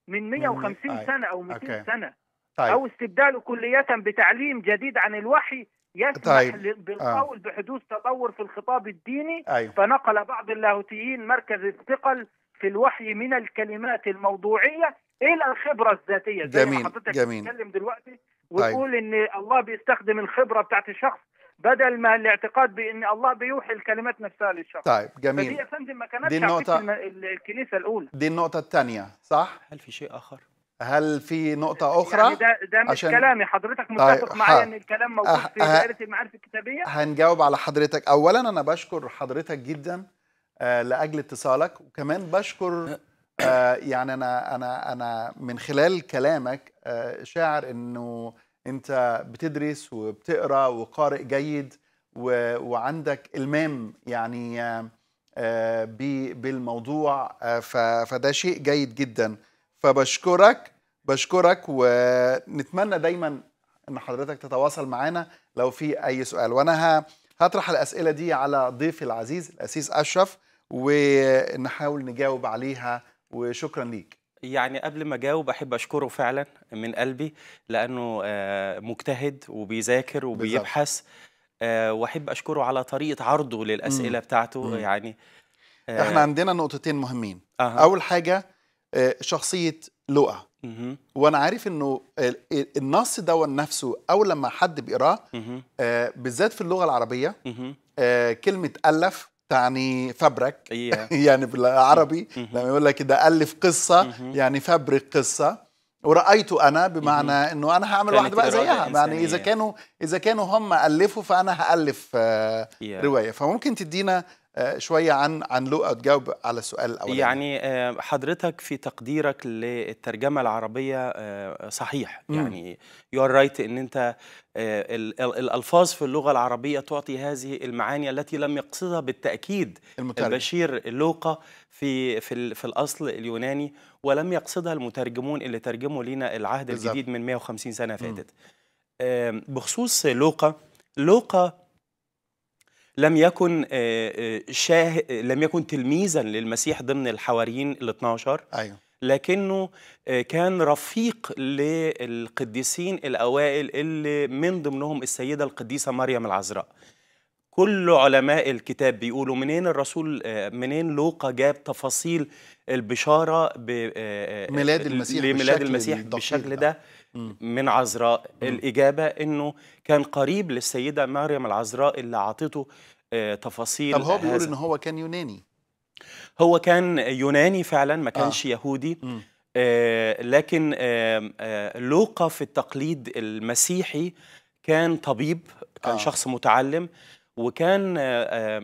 من 150 من... آه. سنة او 200 أوكي. سنة طيب. او استبداله كلية بتعليم جديد عن الوحي يسمح طيب. بالقول آه. بحدوث تطور في الخطاب الديني أيوه. فنقل بعض اللاهوتيين مركز الثقل في الوحي من الكلمات الموضوعيه الى الخبره الذاتيه زي جميل. ما حضرتك جميل. بتتكلم دلوقتي ويقول طيب. ان الله بيستخدم الخبره بتاعت الشخص بدل ما الاعتقاد بان الله بيوحي الكلمات نفسها للشخص طيب جميل فدي يا فندم ما كانتش دي النقطة... الكنيسه الاولى دي النقطه الثانيه صح هل في شيء اخر هل في نقطة يعني أخرى؟ يعني ده, ده مش عشان... كلامي طيب، حضرتك متفق طيب معايا إن الكلام أه، موجود في أه، دائرة المعارف الكتابية؟ هنجاوب على حضرتك، أولاً أنا بشكر حضرتك جداً آه، لأجل اتصالك وكمان بشكر يعني أنا أنا أنا من خلال كلامك شاعر إنه أنت بتدرس وبتقرأ وقارئ جيد و... وعندك إلمام يعني بالموضوع فده شيء جيد جداً فبشكرك بشكرك ونتمنى دايما ان حضرتك تتواصل معنا لو في اي سؤال وانا هطرح الاسئله دي على ضيفي العزيز الاسيس اشرف ونحاول نجاوب عليها وشكرا ليك يعني قبل ما اجاوب احب اشكره فعلا من قلبي لانه آه، مجتهد وبيذاكر وبيبحث آه، واحب اشكره على طريقه عرضه للاسئله مم. بتاعته مم. يعني آه، احنا عندنا نقطتين مهمين أه. اول حاجه شخصيه لقى وانا عارف انه النص ده نفسه او لما حد بيقراه آه بالذات في اللغه العربيه آه كلمه الف تعني فبرك إيه. يعني بالعربي لما يقول لك ده الف قصه يعني فبرك قصه ورأيت أنا بمعنى إنه أنا هعمل واحدة بقى زيها يعني إذا كانوا إذا كانوا هم ألفوا فأنا هألف آه، إيه. رواية فممكن تدينا آه، شويه عن عن لؤى تجاوب على السؤال الاولاني يعني آه، حضرتك في تقديرك للترجمه العربيه آه، صحيح يعني يو ار رايت ان انت الالفاظ في اللغه العربيه تعطي هذه المعاني التي لم يقصدها بالتاكيد المترجم. البشير اللوقا في في في الاصل اليوناني ولم يقصدها المترجمون اللي ترجموا لنا العهد بالزبط. الجديد من 150 سنه فاتت بخصوص لوقا لوقا لم يكن آه، آه، شاه لم يكن تلميذا للمسيح ضمن الحواريين ال 12 ايوه لكنه آه، كان رفيق للقديسين الاوائل اللي من ضمنهم السيده القديسه مريم العذراء كل علماء الكتاب بيقولوا منين الرسول آه، منين لوقا جاب تفاصيل البشاره بميلاد آه، آه، المسيح لميلاد المسيح بالشكل ده من عذراء الاجابه انه كان قريب للسيده مريم العذراء اللي عطته تفاصيل طب هو بيقول ان هو كان يوناني هو كان يوناني فعلا ما كانش آه. يهودي آه لكن آه آه لوقا في التقليد المسيحي كان طبيب كان آه. شخص متعلم وكان آه، آه،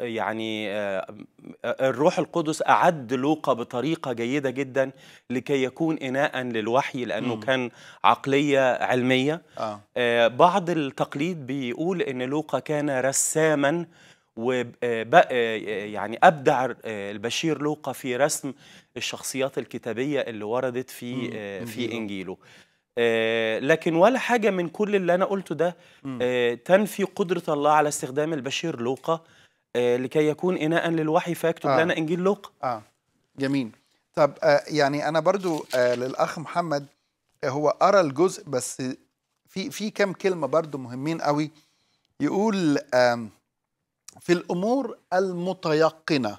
يعني آه، الروح القدس أعد لوقا بطريقة جيدة جدا لكي يكون إناء للوحي لأنه م. كان عقلية علمية آه. بعض التقليد بيقول إن لوقا كان رساما يعني أبدع البشير لوقا في رسم الشخصيات الكتابية اللي وردت في, في إنجيله آه، لكن ولا حاجه من كل اللي انا قلته ده آه، تنفي قدره الله على استخدام البشير لوقا آه، لكي يكون اناء للوحي فيكتب آه. لنا انجيل لوقا اه جميل طب آه يعني انا برضو آه للاخ محمد هو ارى الجزء بس في في كام كلمه برضو مهمين قوي يقول آه في الامور المتيقنه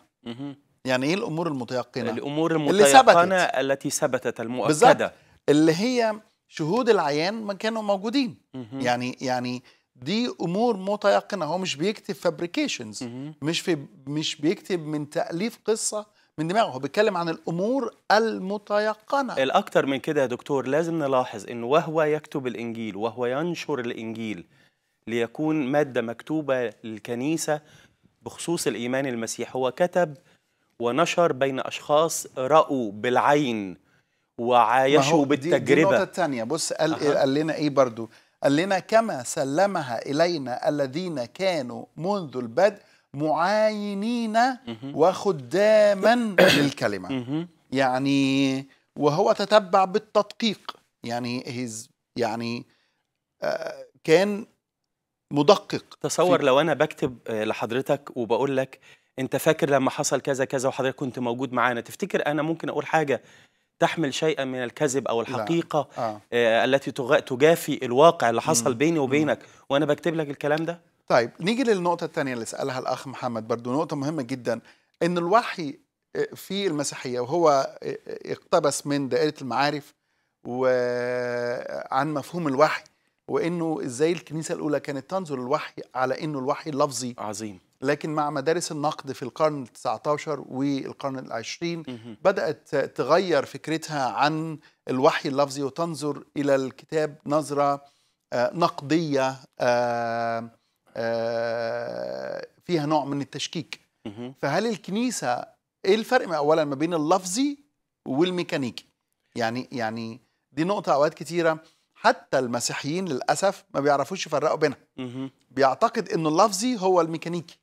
يعني ايه الامور المتيقنه الامور المتيقنه اللي ثبتت. التي ثبتت المؤكده اللي هي شهود العيان ما كانوا موجودين يعني يعني دي امور متيقنه هو مش بيكتب فابريكيشنز مش في مش بيكتب من تاليف قصه من دماغه هو بيتكلم عن الامور المتيقنه الاكثر من كده يا دكتور لازم نلاحظ انه وهو يكتب الانجيل وهو ينشر الانجيل ليكون ماده مكتوبه للكنيسه بخصوص الايمان المسيح هو كتب ونشر بين اشخاص راوا بالعين وعايشوا بالتجربه دي النقطه الثانيه بص قال أه. قال لنا ايه برضو قال لنا كما سلمها الينا الذين كانوا منذ البدء معاينين وخداما للكلمه يعني وهو تتبع بالتدقيق يعني هيز يعني آه، كان مدقق تصور لو انا بكتب آه، لحضرتك وبقول لك انت فاكر لما حصل كذا كذا وحضرتك كنت موجود معانا تفتكر انا ممكن اقول حاجه تحمل شيئا من الكذب او الحقيقه آه. آه. التي تجافي الواقع اللي حصل مم. بيني وبينك مم. وانا بكتب لك الكلام ده طيب نيجي للنقطه الثانيه اللي سالها الاخ محمد برضو نقطه مهمه جدا ان الوحي آه، في المسيحيه وهو آه، آه، اقتبس من دائره المعارف وعن مفهوم الوحي وانه ازاي الكنيسه الاولى كانت تنظر الوحي على انه الوحي لفظي عظيم لكن مع مدارس النقد في القرن ال 19 والقرن العشرين بدأت تغير فكرتها عن الوحي اللفظي وتنظر إلى الكتاب نظرة آه، نقدية آه، آه، فيها نوع من التشكيك فهل الكنيسة إيه الفرق أولا ما بين اللفظي والميكانيكي يعني يعني دي نقطة أوقات كتيرة حتى المسيحيين للأسف ما بيعرفوش يفرقوا بينها بيعتقد أن اللفظي هو الميكانيكي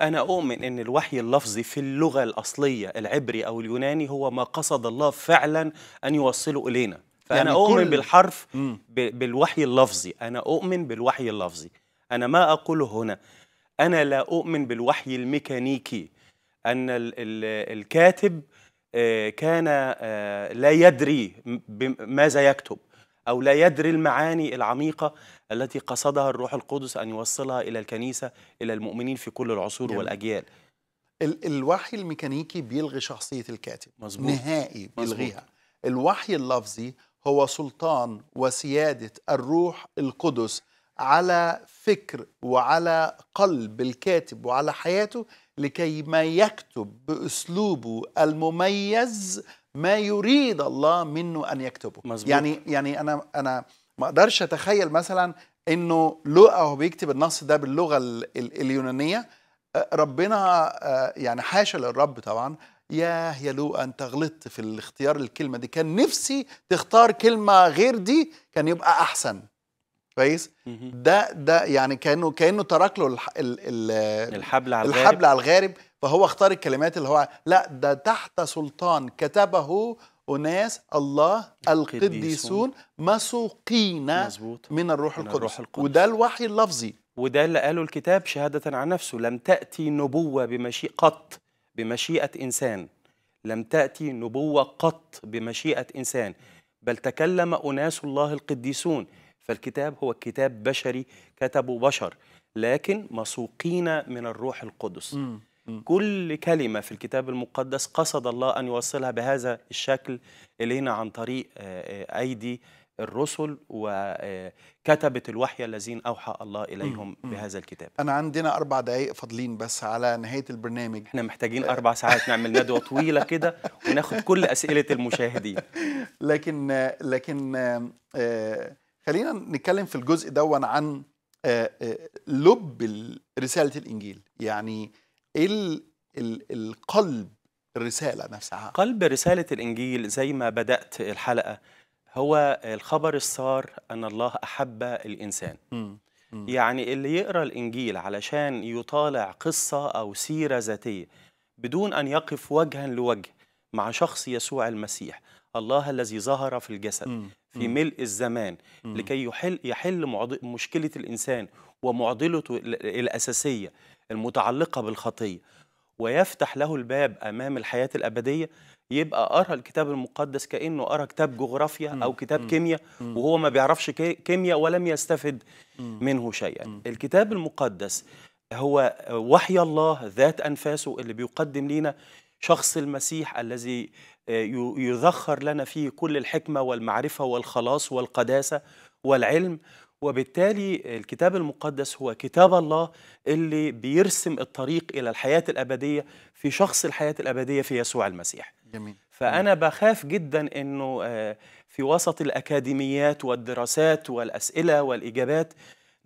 أنا أؤمن أن الوحي اللفظي في اللغة الأصلية العبري أو اليوناني هو ما قصد الله فعلا أن يوصله إلينا فأنا يعني أؤمن كل... بالحرف ب... بالوحي اللفظي أنا أؤمن بالوحي اللفظي أنا ما أقوله هنا أنا لا أؤمن بالوحي الميكانيكي أن ال... ال... الكاتب آه، كان آه، لا يدري ماذا يكتب أو لا يدري المعاني العميقة التي قصدها الروح القدس أن يوصلها إلى الكنيسة إلى المؤمنين في كل العصور جميل. والأجيال ال الوحي الميكانيكي بيلغي شخصية الكاتب مزبوط. نهائي بيلغيها مزبوط. الوحي اللفظي هو سلطان وسيادة الروح القدس على فكر وعلى قلب الكاتب وعلى حياته لكي ما يكتب بأسلوبه المميز ما يريد الله منه ان يكتبه مزبوط. يعني يعني انا انا ما اقدرش اتخيل مثلا انه لوقا وهو بيكتب النص ده باللغه اليونانيه آه، ربنا آه، يعني حاشا للرب طبعا ياه يا لوقا انت غلطت في الاختيار الكلمه دي كان نفسي تختار كلمه غير دي كان يبقى احسن كويس ده ده يعني كانه كانه ترك له الحبل على الغارب الحبل على الغارب فهو اختار الكلمات اللي هو لا ده تحت سلطان كتبه أناس الله القديسون مسوقين من الروح من القدس, الروح القدس. وده الوحي اللفظي وده اللي قاله الكتاب شهادة عن نفسه لم تأتي نبوة بمشيئة قط بمشيئة إنسان لم تأتي نبوة قط بمشيئة إنسان بل تكلم أناس الله القديسون فالكتاب هو كتاب بشري كتبه بشر لكن مسوقين من الروح القدس م. كل كلمة في الكتاب المقدس قصد الله أن يوصلها بهذا الشكل إلينا عن طريق آه، آه، أيدي الرسل وكتبة الوحي الذين أوحى الله إليهم بهذا الكتاب أنا عندنا أربع دقايق فاضلين بس على نهاية البرنامج إحنا محتاجين آه. أربع ساعات نعمل ندوة طويلة كده وناخد كل أسئلة المشاهدين لكن لكن خلينا نتكلم في الجزء دون عن لب رسالة الإنجيل يعني ال ال القلب الرسالة نفسها قلب رسالة الإنجيل زي ما بدأت الحلقة هو الخبر السار أن الله أحب الإنسان م. م. يعني اللي يقرأ الإنجيل علشان يطالع قصة أو سيرة ذاتية بدون أن يقف وجها لوجه مع شخص يسوع المسيح الله الذي ظهر في الجسد م. في ملء الزمان لكي يحل, يحل مشكلة الإنسان ومعضلته الأساسية المتعلقة بالخطية ويفتح له الباب أمام الحياة الأبدية يبقى أرى الكتاب المقدس كأنه أرى كتاب جغرافيا أو كتاب كيمياء وهو ما بيعرفش كيمياء ولم يستفد منه شيئا الكتاب المقدس هو وحي الله ذات أنفاسه اللي بيقدم لنا شخص المسيح الذي آه، يذخر لنا فيه كل الحكمة والمعرفة والخلاص والقداسة والعلم وبالتالي الكتاب المقدس هو كتاب الله اللي بيرسم الطريق إلى الحياة الأبدية في شخص الحياة الأبدية في يسوع المسيح جميل. فأنا بخاف جدا أنه آه، في وسط الأكاديميات والدراسات والأسئلة والإجابات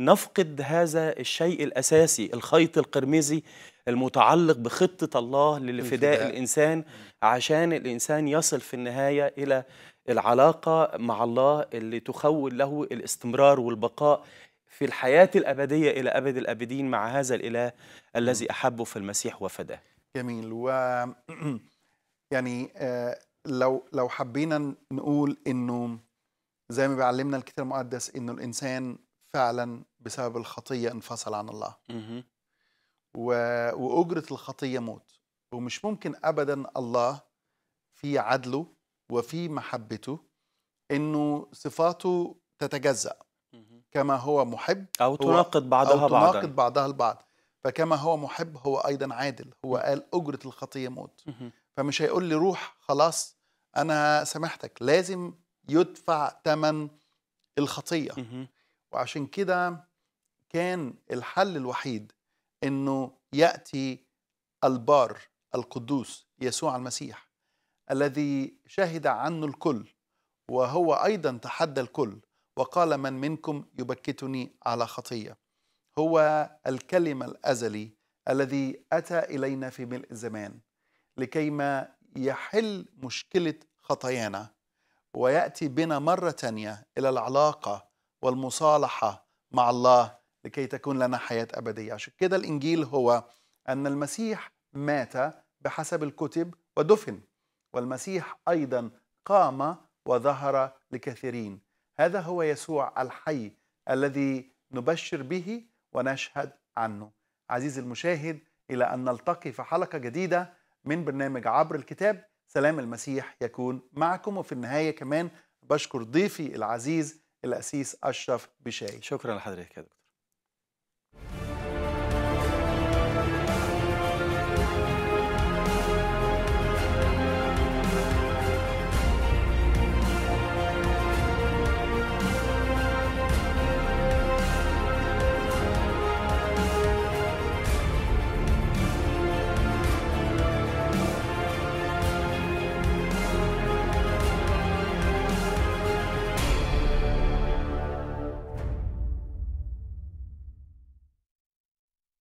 نفقد هذا الشيء الأساسي الخيط القرمزي المتعلق بخطة الله للفداء الإنسان عشان الإنسان يصل في النهاية إلى العلاقة مع الله اللي تخول له الاستمرار والبقاء في الحياة الأبدية إلى أبد الأبدين مع هذا الإله الذي أحبه في المسيح وفداه جميل و يعني آه، لو لو حبينا نقول انه زي ما بيعلمنا الكتاب المقدس انه الانسان فعلا بسبب الخطيه انفصل عن الله وأجرة الخطية موت ومش ممكن أبدا الله في عدله وفي محبته أنه صفاته تتجزأ كما هو محب أو تناقض بعضها أو تناقض بعضها البعض فكما هو محب هو أيضا عادل هو قال أجرة الخطية موت فمش هيقول لي روح خلاص أنا سامحتك لازم يدفع ثمن الخطية وعشان كده كان الحل الوحيد انه ياتي البار القدوس يسوع المسيح الذي شهد عنه الكل وهو ايضا تحدى الكل وقال من منكم يبكتني على خطيه هو الكلمه الازلي الذي اتى الينا في ملء الزمان لكيما يحل مشكله خطايانا وياتي بنا مره ثانيه الى العلاقه والمصالحه مع الله لكي تكون لنا حياة أبدية عشان كده الإنجيل هو أن المسيح مات بحسب الكتب ودفن والمسيح أيضا قام وظهر لكثيرين هذا هو يسوع الحي الذي نبشر به ونشهد عنه عزيزي المشاهد إلى أن نلتقي في حلقة جديدة من برنامج عبر الكتاب سلام المسيح يكون معكم وفي النهاية كمان بشكر ضيفي العزيز الأسيس أشرف بشاي شكرا لحضرتك يا دكتور